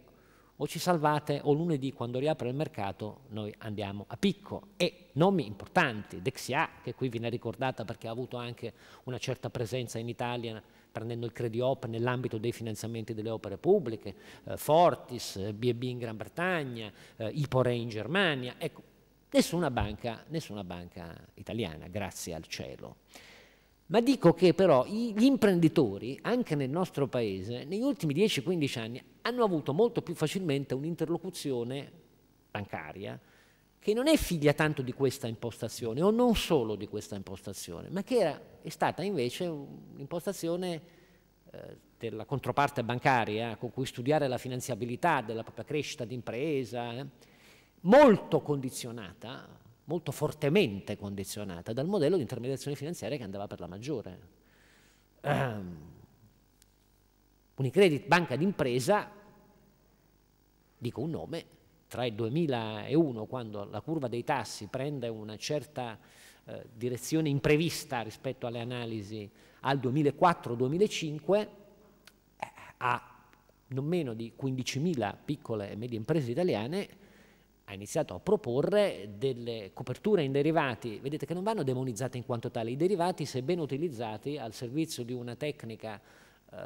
A: o ci salvate o lunedì quando riapre il mercato noi andiamo a picco. E nomi importanti, Dexia, che qui viene ricordata perché ha avuto anche una certa presenza in Italia prendendo il Crediop nell'ambito dei finanziamenti delle opere pubbliche, eh, Fortis, BB eh, in Gran Bretagna, eh, Ipore in Germania, ecco, nessuna banca, nessuna banca italiana, grazie al cielo. Ma dico che però gli imprenditori, anche nel nostro paese, negli ultimi 10-15 anni hanno avuto molto più facilmente un'interlocuzione bancaria che non è figlia tanto di questa impostazione, o non solo di questa impostazione, ma che era, è stata invece un'impostazione eh, della controparte bancaria eh, con cui studiare la finanziabilità della propria crescita d'impresa, eh, molto condizionata, molto fortemente condizionata dal modello di intermediazione finanziaria che andava per la maggiore. Um, Unicredit, banca d'impresa, dico un nome, tra il 2001, quando la curva dei tassi prende una certa eh, direzione imprevista rispetto alle analisi, al 2004-2005, eh, a non meno di 15.000 piccole e medie imprese italiane ha iniziato a proporre delle coperture in derivati, vedete che non vanno demonizzate in quanto tali, i derivati se ben utilizzati al servizio di una tecnica eh,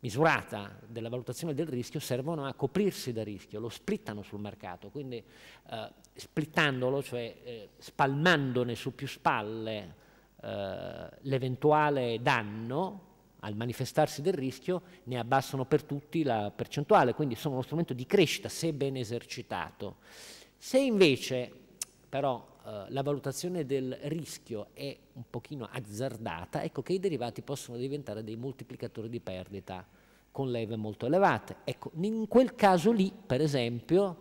A: misurata della valutazione del rischio servono a coprirsi da rischio, lo splittano sul mercato, quindi eh, splittandolo, cioè eh, spalmandone su più spalle eh, l'eventuale danno al manifestarsi del rischio, ne abbassano per tutti la percentuale, quindi sono uno strumento di crescita se ben esercitato. Se invece però eh, la valutazione del rischio è un pochino azzardata, ecco che i derivati possono diventare dei moltiplicatori di perdita con leve molto elevate. Ecco, in quel caso lì, per esempio,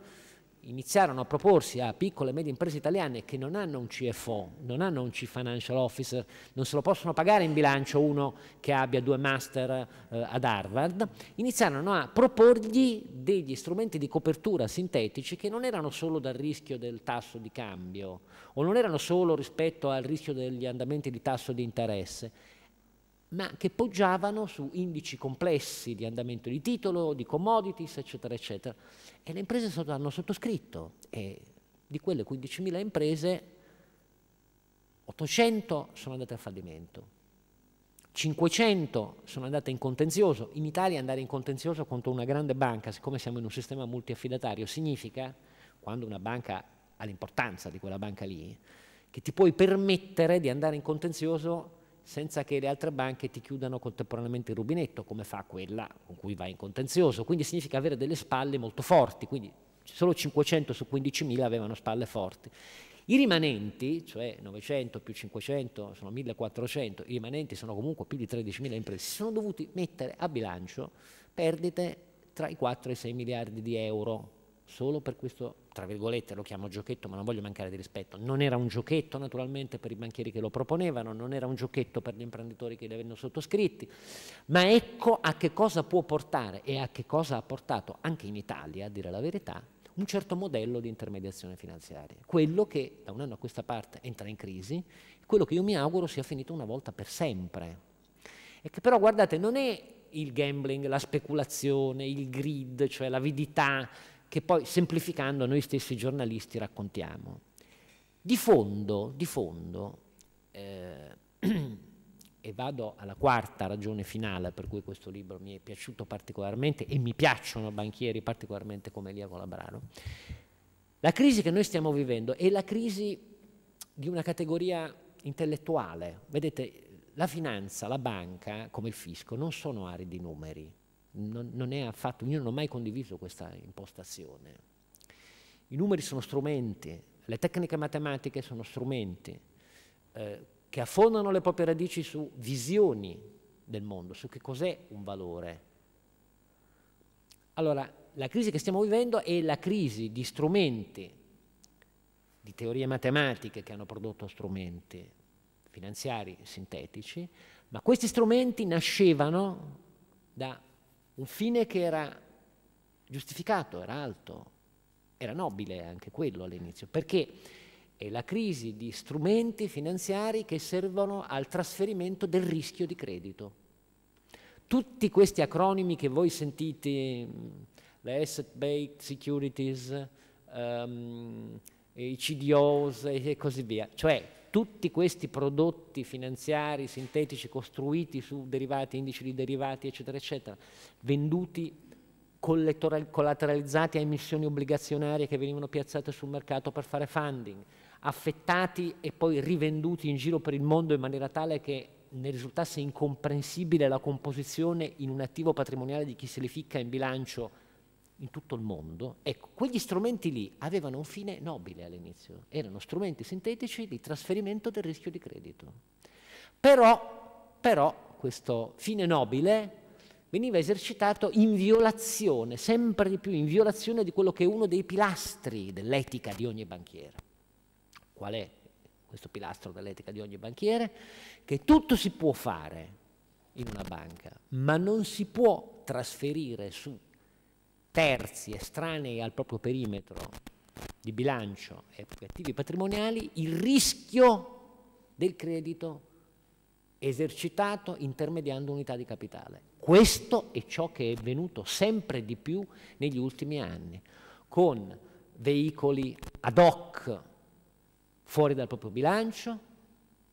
A: iniziarono a proporsi a piccole e medie imprese italiane che non hanno un CFO, non hanno un Chief Financial Officer, non se lo possono pagare in bilancio uno che abbia due master eh, ad Harvard, iniziarono a proporgli degli strumenti di copertura sintetici che non erano solo dal rischio del tasso di cambio o non erano solo rispetto al rischio degli andamenti di tasso di interesse, ma che poggiavano su indici complessi di andamento di titolo, di commodities, eccetera, eccetera. E le imprese hanno sottoscritto e di quelle 15.000 imprese 800 sono andate a fallimento. 500 sono andate in contenzioso. In Italia andare in contenzioso contro una grande banca, siccome siamo in un sistema multiaffidatario, significa, quando una banca ha l'importanza di quella banca lì, che ti puoi permettere di andare in contenzioso senza che le altre banche ti chiudano contemporaneamente il rubinetto, come fa quella con cui vai in contenzioso. Quindi significa avere delle spalle molto forti, quindi solo 500 su 15.000 avevano spalle forti. I rimanenti, cioè 900 più 500, sono 1400, i rimanenti sono comunque più di 13.000 imprese, si sono dovuti mettere a bilancio perdite tra i 4 e i 6 miliardi di euro solo per questo, tra virgolette lo chiamo giochetto, ma non voglio mancare di rispetto. Non era un giochetto naturalmente per i banchieri che lo proponevano, non era un giochetto per gli imprenditori che li avevano sottoscritti, ma ecco a che cosa può portare e a che cosa ha portato anche in Italia, a dire la verità, un certo modello di intermediazione finanziaria, quello che da un anno a questa parte entra in crisi, quello che io mi auguro sia finito una volta per sempre. E che però guardate non è il gambling, la speculazione, il grid, cioè l'avidità, che poi semplificando noi stessi giornalisti raccontiamo. Di fondo, di fondo eh, (clears throat) e vado alla quarta ragione finale per cui questo libro mi è piaciuto particolarmente e mi piacciono banchieri particolarmente come Elia Colabrano, la crisi che noi stiamo vivendo è la crisi di una categoria intellettuale. Vedete, la finanza, la banca, come il fisco, non sono aree di numeri, non, non è affatto, io non ho mai condiviso questa impostazione. I numeri sono strumenti, le tecniche matematiche sono strumenti eh, che affondano le proprie radici su visioni del mondo, su che cos'è un valore. Allora, la crisi che stiamo vivendo è la crisi di strumenti, di teorie matematiche che hanno prodotto strumenti finanziari sintetici, ma questi strumenti nascevano da un fine che era giustificato, era alto, era nobile anche quello all'inizio, perché è la crisi di strumenti finanziari che servono al trasferimento del rischio di credito. Tutti questi acronimi che voi sentite, mm, le asset-based securities, um, i CDOs e così via, cioè tutti questi prodotti finanziari sintetici costruiti su derivati, indici di derivati, eccetera, eccetera, venduti collateralizzati a emissioni obbligazionarie che venivano piazzate sul mercato per fare funding, affettati e poi rivenduti in giro per il mondo in maniera tale che ne risultasse incomprensibile la composizione in un attivo patrimoniale di chi se li ficca in bilancio in tutto il mondo, ecco, quegli strumenti lì avevano un fine nobile all'inizio, erano strumenti sintetici di trasferimento del rischio di credito. Però, però questo fine nobile veniva esercitato in violazione, sempre di più in violazione di quello che è uno dei pilastri dell'etica di ogni banchiere. Qual è questo pilastro dell'etica di ogni banchiere? Che tutto si può fare in una banca, ma non si può trasferire su terzi estranei al proprio perimetro di bilancio e attivi patrimoniali il rischio del credito esercitato intermediando unità di capitale. Questo è ciò che è venuto sempre di più negli ultimi anni, con veicoli ad hoc fuori dal proprio bilancio,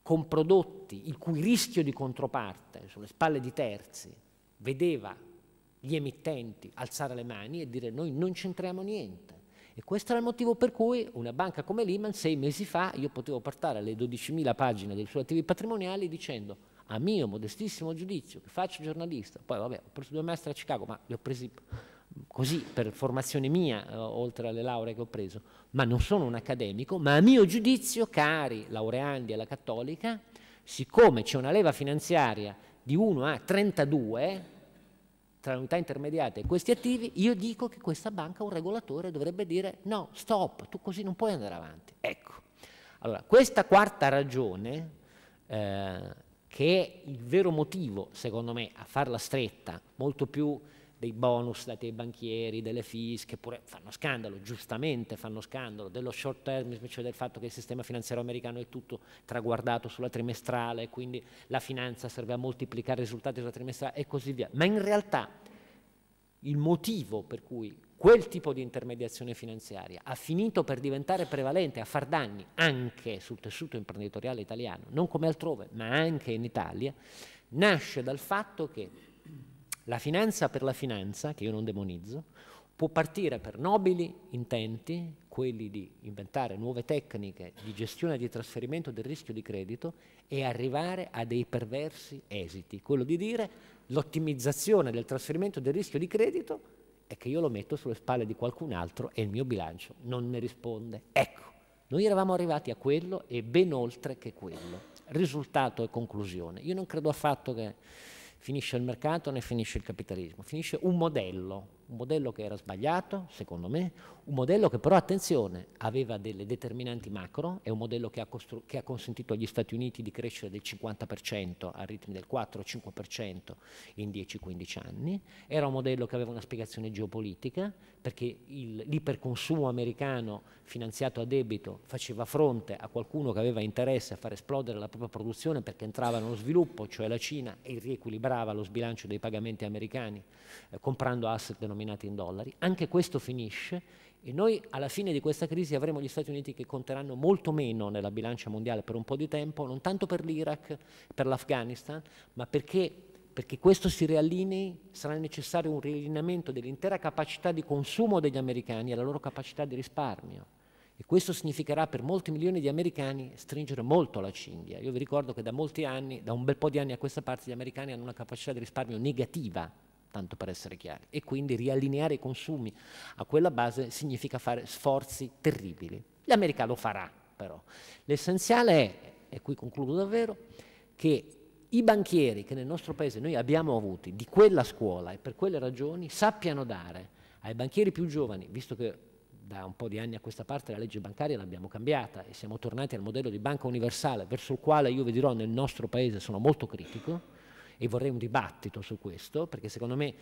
A: con prodotti il cui rischio di controparte sulle spalle di terzi vedeva gli emittenti alzare le mani e dire noi non c'entriamo niente. E questo era il motivo per cui una banca come Lehman sei mesi fa io potevo portare le 12.000 pagine dei suoi attivi patrimoniali dicendo a mio modestissimo giudizio che faccio giornalista, poi vabbè ho preso due maestri a Chicago ma li ho presi così per formazione mia eh, oltre alle lauree che ho preso, ma non sono un accademico, ma a mio giudizio cari laureandi alla cattolica, siccome c'è una leva finanziaria di 1 a 32 tra le unità intermediate e questi attivi, io dico che questa banca, un regolatore, dovrebbe dire no, stop, tu così non puoi andare avanti. Ecco, allora questa quarta ragione, eh, che è il vero motivo, secondo me, a farla stretta, molto più dei bonus dati ai banchieri, delle fees, che pure fanno scandalo, giustamente fanno scandalo, dello short term, cioè del fatto che il sistema finanziario americano è tutto traguardato sulla trimestrale, quindi la finanza serve a moltiplicare i risultati sulla trimestrale e così via. Ma in realtà il motivo per cui quel tipo di intermediazione finanziaria ha finito per diventare prevalente, a far danni anche sul tessuto imprenditoriale italiano, non come altrove, ma anche in Italia, nasce dal fatto che la finanza per la finanza, che io non demonizzo, può partire per nobili intenti, quelli di inventare nuove tecniche di gestione e di trasferimento del rischio di credito e arrivare a dei perversi esiti. Quello di dire l'ottimizzazione del trasferimento del rischio di credito è che io lo metto sulle spalle di qualcun altro e il mio bilancio non ne risponde. Ecco, noi eravamo arrivati a quello e ben oltre che quello. Risultato e conclusione. Io non credo affatto che finisce il mercato, ne finisce il capitalismo, finisce un modello, un modello che era sbagliato, secondo me, un modello che però, attenzione, aveva delle determinanti macro, è un modello che ha, che ha consentito agli Stati Uniti di crescere del 50% a ritmi del 4-5% in 10-15 anni, era un modello che aveva una spiegazione geopolitica, perché l'iperconsumo americano finanziato a debito faceva fronte a qualcuno che aveva interesse a far esplodere la propria produzione perché entrava nello sviluppo, cioè la Cina, e riequilibrava migliorava lo sbilancio dei pagamenti americani eh, comprando asset denominati in dollari. Anche questo finisce e noi alla fine di questa crisi avremo gli Stati Uniti che conteranno molto meno nella bilancia mondiale per un po' di tempo, non tanto per l'Iraq, per l'Afghanistan, ma perché perché questo si riallinei sarà necessario un riallineamento dell'intera capacità di consumo degli americani e la loro capacità di risparmio. E questo significherà per molti milioni di americani stringere molto la cinghia. Io vi ricordo che da molti anni, da un bel po' di anni a questa parte, gli americani hanno una capacità di risparmio negativa, tanto per essere chiari, e quindi riallineare i consumi a quella base significa fare sforzi terribili. L'America lo farà però. L'essenziale è, e qui concludo davvero, che i banchieri che nel nostro paese noi abbiamo avuti di quella scuola e per quelle ragioni sappiano dare ai banchieri più giovani, visto che da un po' di anni a questa parte la legge bancaria l'abbiamo cambiata e siamo tornati al modello di banca universale verso il quale io vi dirò nel nostro paese sono molto critico e vorrei un dibattito su questo perché secondo me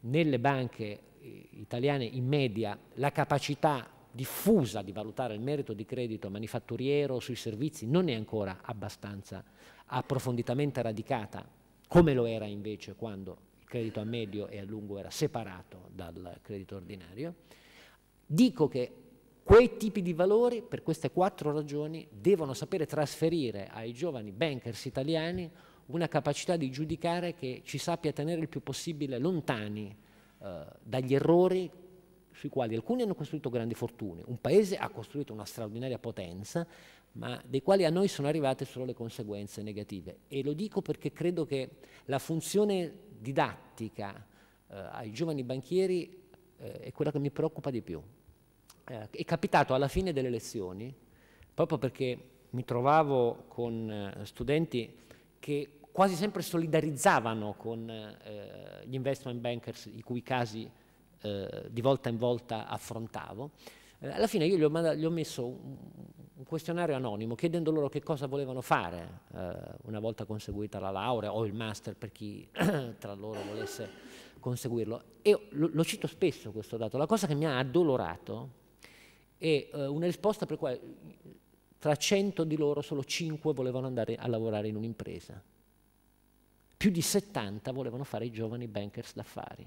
A: nelle banche eh, italiane in media la capacità diffusa di valutare il merito di credito manifatturiero sui servizi non è ancora abbastanza approfonditamente radicata come lo era invece quando il credito a medio e a lungo era separato dal credito ordinario Dico che quei tipi di valori, per queste quattro ragioni, devono sapere trasferire ai giovani bankers italiani una capacità di giudicare che ci sappia tenere il più possibile lontani eh, dagli errori sui quali alcuni hanno costruito grandi fortune, un paese ha costruito una straordinaria potenza, ma dei quali a noi sono arrivate solo le conseguenze negative. E lo dico perché credo che la funzione didattica eh, ai giovani banchieri eh, è quella che mi preoccupa di più eh, è capitato alla fine delle lezioni, proprio perché mi trovavo con eh, studenti che quasi sempre solidarizzavano con eh, gli investment bankers i cui casi eh, di volta in volta affrontavo, eh, alla fine io gli ho, gli ho messo un, questionario anonimo chiedendo loro che cosa volevano fare eh, una volta conseguita la laurea o il master per chi (coughs) tra loro volesse conseguirlo. E lo, lo cito spesso questo dato, la cosa che mi ha addolorato e eh, una risposta per cui tra 100 di loro solo 5 volevano andare a lavorare in un'impresa. Più di 70 volevano fare i giovani bankers d'affari.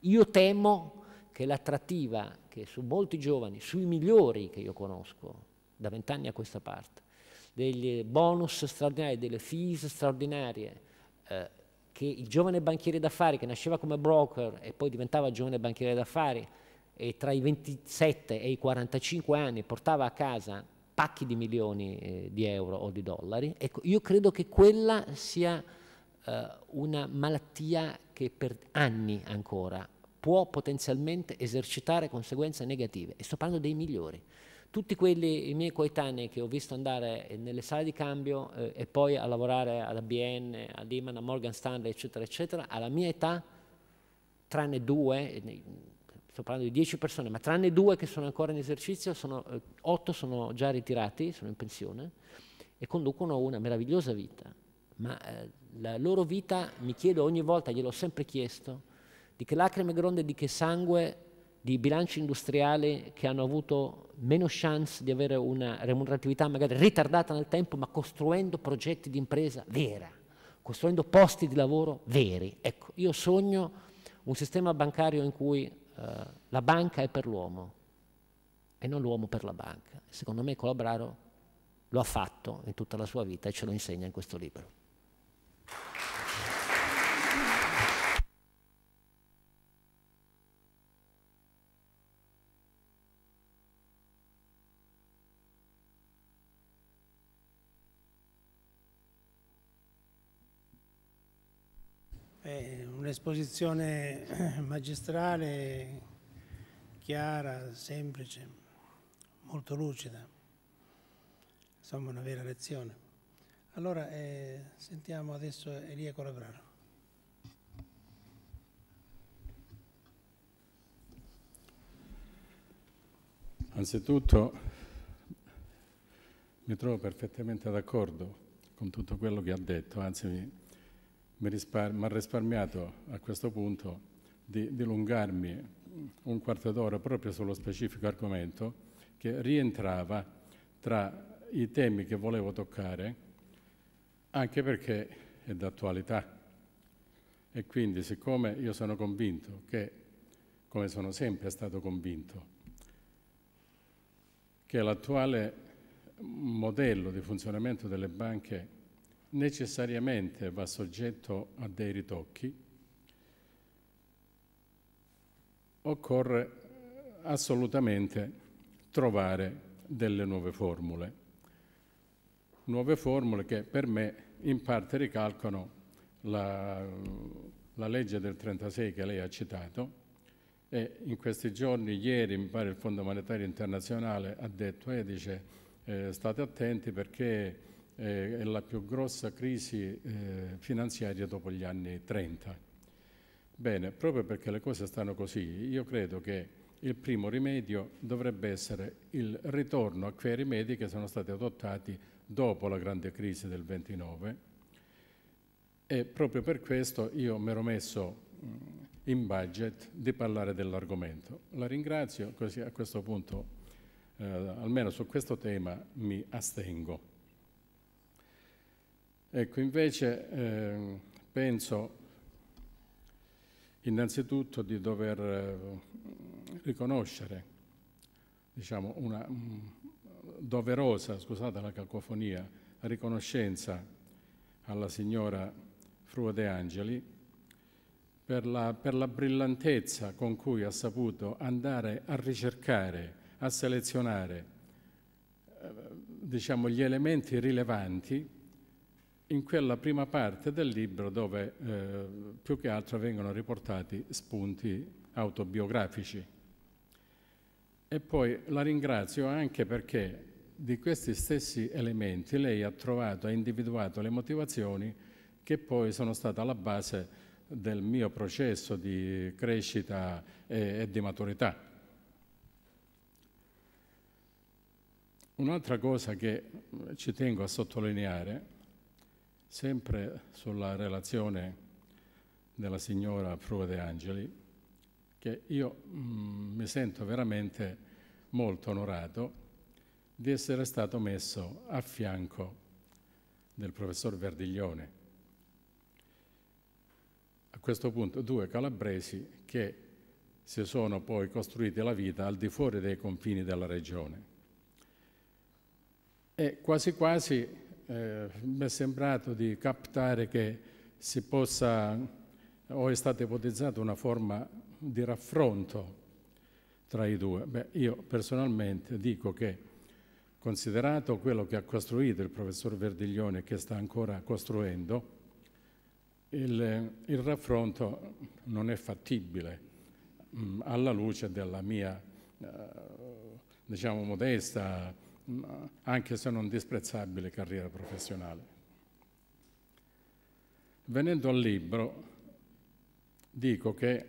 A: Io temo che l'attrattiva che su molti giovani, sui migliori che io conosco, da vent'anni a questa parte, degli bonus straordinari, delle fees straordinarie, eh, che il giovane banchiere d'affari che nasceva come broker e poi diventava giovane banchiere d'affari, e tra i 27 e i 45 anni portava a casa pacchi di milioni eh, di euro o di dollari, ecco, io credo che quella sia eh, una malattia che per anni ancora può potenzialmente esercitare conseguenze negative e sto parlando dei migliori. Tutti quelli, i miei coetanei che ho visto andare eh, nelle sale di cambio eh, e poi a lavorare ad ABN, a Lehman, a Morgan Stanley, eccetera, eccetera, alla mia età, tranne due, eh, sto parlando di 10 persone, ma tranne due che sono ancora in esercizio, sono, 8 eh, sono già ritirati, sono in pensione e conducono una meravigliosa vita. Ma eh, la loro vita, mi chiedo ogni volta, gliel'ho sempre chiesto, di che lacrime gronde, di che sangue, di bilanci industriali che hanno avuto meno chance di avere una remuneratività magari ritardata nel tempo, ma costruendo progetti di impresa vera, costruendo posti di lavoro veri. Ecco, io sogno un sistema bancario in cui eh, la banca è per l'uomo e non l'uomo per la banca. Secondo me Colabraro lo ha fatto in tutta la sua vita e ce lo insegna in questo libro.
C: esposizione eh, magistrale, chiara, semplice, molto lucida, insomma una vera lezione. Allora eh, sentiamo adesso Elia Colabraro.
E: Anzitutto mi trovo perfettamente d'accordo con tutto quello che ha detto, anzi mi mi ha risparmiato a questo punto di dilungarmi un quarto d'ora proprio sullo specifico argomento che rientrava tra i temi che volevo toccare, anche perché è d'attualità. E quindi siccome io sono convinto che, come sono sempre stato convinto, che l'attuale modello di funzionamento delle banche necessariamente va soggetto a dei ritocchi, occorre assolutamente trovare delle nuove formule, nuove formule che per me in parte ricalcano la, la legge del 36 che lei ha citato e in questi giorni, ieri mi pare il Fondo Monetario Internazionale ha detto eh, dice eh, state attenti perché eh, è la più grossa crisi eh, finanziaria dopo gli anni 30. Bene, proprio perché le cose stanno così, io credo che il primo rimedio dovrebbe essere il ritorno a quei rimedi che sono stati adottati dopo la grande crisi del 29 e proprio per questo io mi ero messo mm, in budget di parlare dell'argomento. La ringrazio, così a questo punto, eh, almeno su questo tema, mi astengo. Ecco, invece eh, penso innanzitutto di dover eh, riconoscere diciamo, una mm, doverosa, scusate la cacofonia, riconoscenza alla signora Frua De Angeli per la, per la brillantezza con cui ha saputo andare a ricercare, a selezionare eh, diciamo, gli elementi rilevanti in quella prima parte del libro dove eh, più che altro vengono riportati spunti autobiografici. E poi la ringrazio anche perché di questi stessi elementi lei ha trovato, ha individuato le motivazioni che poi sono state alla base del mio processo di crescita e, e di maturità. Un'altra cosa che ci tengo a sottolineare è sempre sulla relazione della signora Frude Angeli, che io mh, mm, mi sento veramente molto onorato di essere stato messo a fianco del professor Verdiglione. A questo punto due calabresi che si sono poi costruiti la vita al di fuori dei confini della regione. E quasi quasi eh, mi è sembrato di captare che si possa, o è stata ipotizzata una forma di raffronto tra i due. Beh, io personalmente dico che, considerato quello che ha costruito il professor Verdiglione e che sta ancora costruendo, il, il raffronto non è fattibile mh, mm, alla luce della mia, eh, diciamo, modesta anche se non disprezzabile, carriera professionale. Venendo al libro, dico che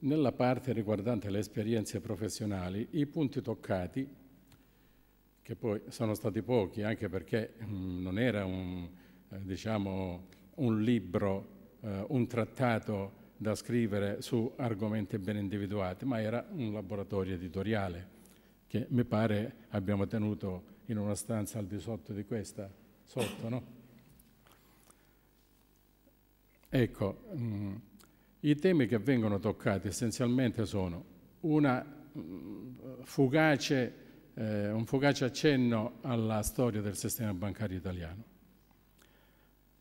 E: nella parte riguardante le esperienze professionali, i punti toccati, che poi sono stati pochi, anche perché mm, non era un, eh, diciamo, un libro, eh, un trattato da scrivere su argomenti ben individuati, ma era un laboratorio editoriale che mi pare abbiamo tenuto in una stanza al di sotto di questa, sotto, no? Ecco, mh, mm, i temi che vengono toccati essenzialmente sono una, mh, mm, fugace, eh, un fugace accenno alla storia del sistema bancario italiano,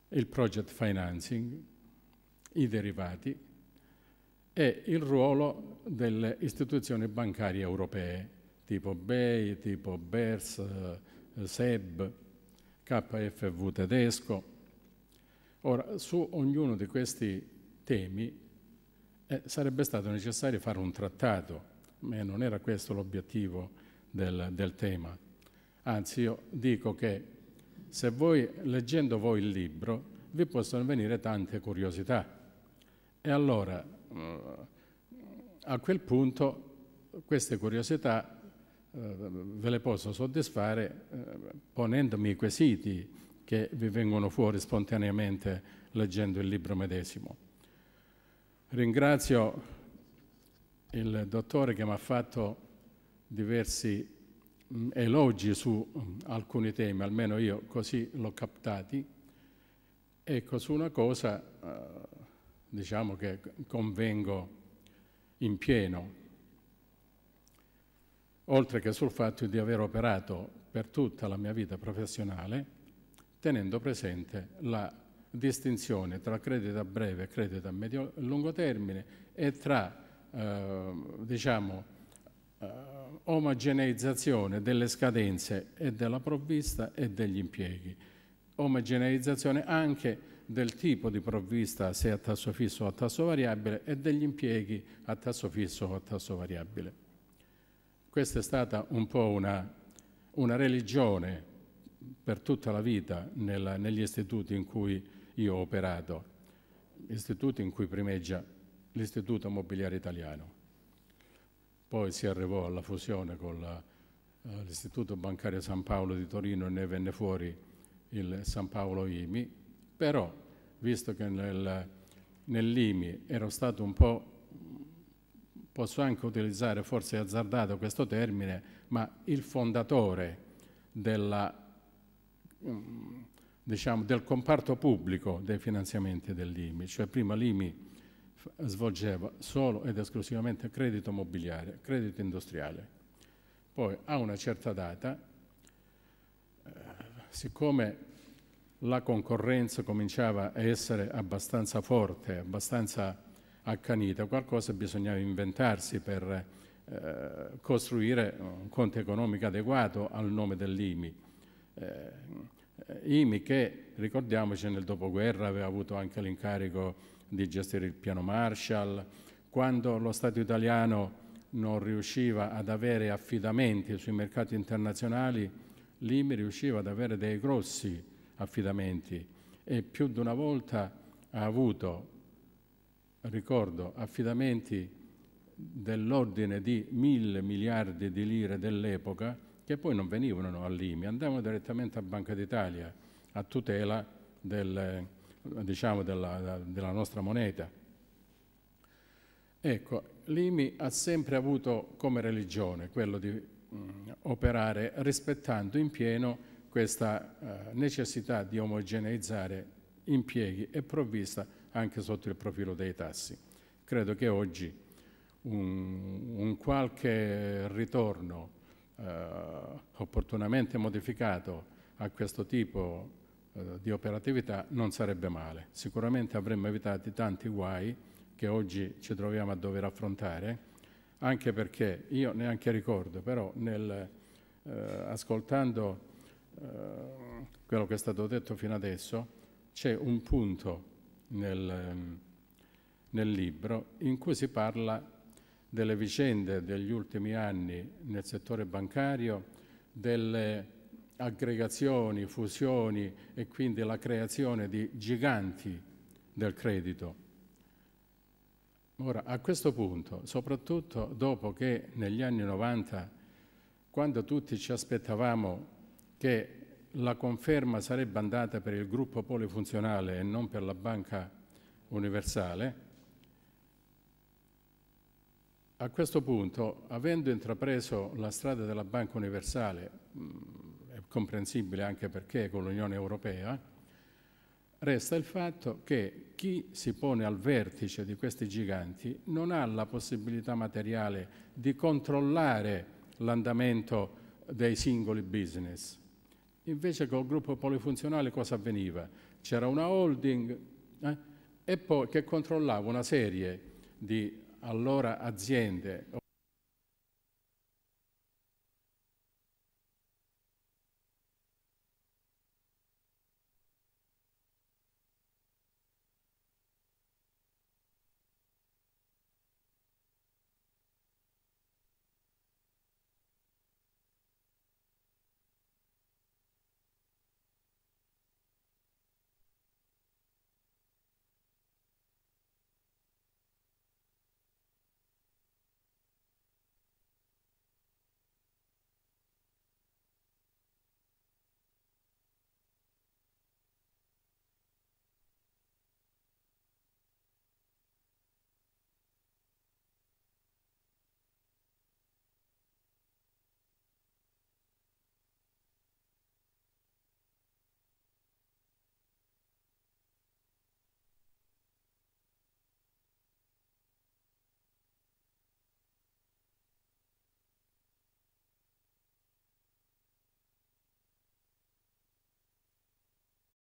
E: il project financing, i derivati e il ruolo delle istituzioni bancarie europee tipo BEI, tipo BERS, eh, SEB, KFV tedesco. Ora, su ognuno di questi temi eh, sarebbe stato necessario fare un trattato, ma non era questo l'obiettivo del, del tema. Anzi, io dico che se voi, leggendo voi il libro, vi possono venire tante curiosità. E allora, eh, a quel punto, queste curiosità eh, ve le posso soddisfare eh, ponendomi i quesiti che vi vengono fuori spontaneamente leggendo il libro medesimo. Ringrazio il dottore che mi ha fatto diversi mm, elogi su mm, alcuni temi, almeno io così l'ho captati. Ecco, su una cosa eh, diciamo che convengo in pieno oltre che sul fatto di aver operato per tutta la mia vita professionale tenendo presente la distinzione tra credito a breve e credito a medio e lungo termine e tra eh, diciamo, eh, omogeneizzazione delle scadenze e della provvista e degli impieghi. Omogeneizzazione anche del tipo di provvista se a tasso fisso o a tasso variabile e degli impieghi a tasso fisso o a tasso variabile. Questa è stata un po' una, una religione per tutta la vita nella, negli istituti in cui io ho operato, istituti in cui primeggia l'Istituto Mobiliare Italiano. Poi si arrivò alla fusione con eh, l'Istituto Bancario San Paolo di Torino e ne venne fuori il San Paolo IMI, però visto che nel, nell'IMI ero stato un po' posso anche utilizzare forse azzardato questo termine, ma il fondatore della, mm, diciamo, del comparto pubblico dei finanziamenti dell'IMI, cioè prima l'IMI svolgeva solo ed esclusivamente credito mobiliare, credito industriale. Poi a una certa data, eh, siccome la concorrenza cominciava a essere abbastanza forte, abbastanza accanita, qualcosa bisognava inventarsi per eh, costruire un conto economico adeguato al nome dell'IMI. Eh, IMI che, ricordiamoci, nel dopoguerra aveva avuto anche l'incarico di gestire il piano Marshall, quando lo Stato italiano non riusciva ad avere affidamenti sui mercati internazionali, l'IMI riusciva ad avere dei grossi affidamenti e più di una volta ha avuto ricordo, affidamenti dell'ordine di mille miliardi di lire dell'epoca che poi non venivano all'IMI, andavano direttamente a Banca d'Italia a tutela del, diciamo, della, della nostra moneta. Ecco, l'IMI ha sempre avuto come religione quello di mh, mm, operare rispettando in pieno questa eh, necessità di omogeneizzare impieghi e provvista anche sotto il profilo dei tassi. Credo che oggi un, un qualche ritorno eh, opportunamente modificato a questo tipo eh, di operatività non sarebbe male. Sicuramente avremmo evitato tanti guai che oggi ci troviamo a dover affrontare, anche perché io neanche ricordo, però nel, eh, ascoltando eh, quello che è stato detto fino adesso, c'è un punto nel, ehm, nel libro, in cui si parla delle vicende degli ultimi anni nel settore bancario, delle aggregazioni, fusioni e quindi la creazione di giganti del credito. Ora, a questo punto, soprattutto dopo che negli anni 90, quando tutti ci aspettavamo che la conferma sarebbe andata per il gruppo polifunzionale e non per la Banca Universale, a questo punto, avendo intrapreso la strada della Banca Universale, mh, mm, è comprensibile anche perché con l'Unione Europea, resta il fatto che chi si pone al vertice di questi giganti non ha la possibilità materiale di controllare l'andamento dei singoli business. Invece col gruppo polifunzionale cosa avveniva? C'era una holding eh, e poi che controllava una serie di allora aziende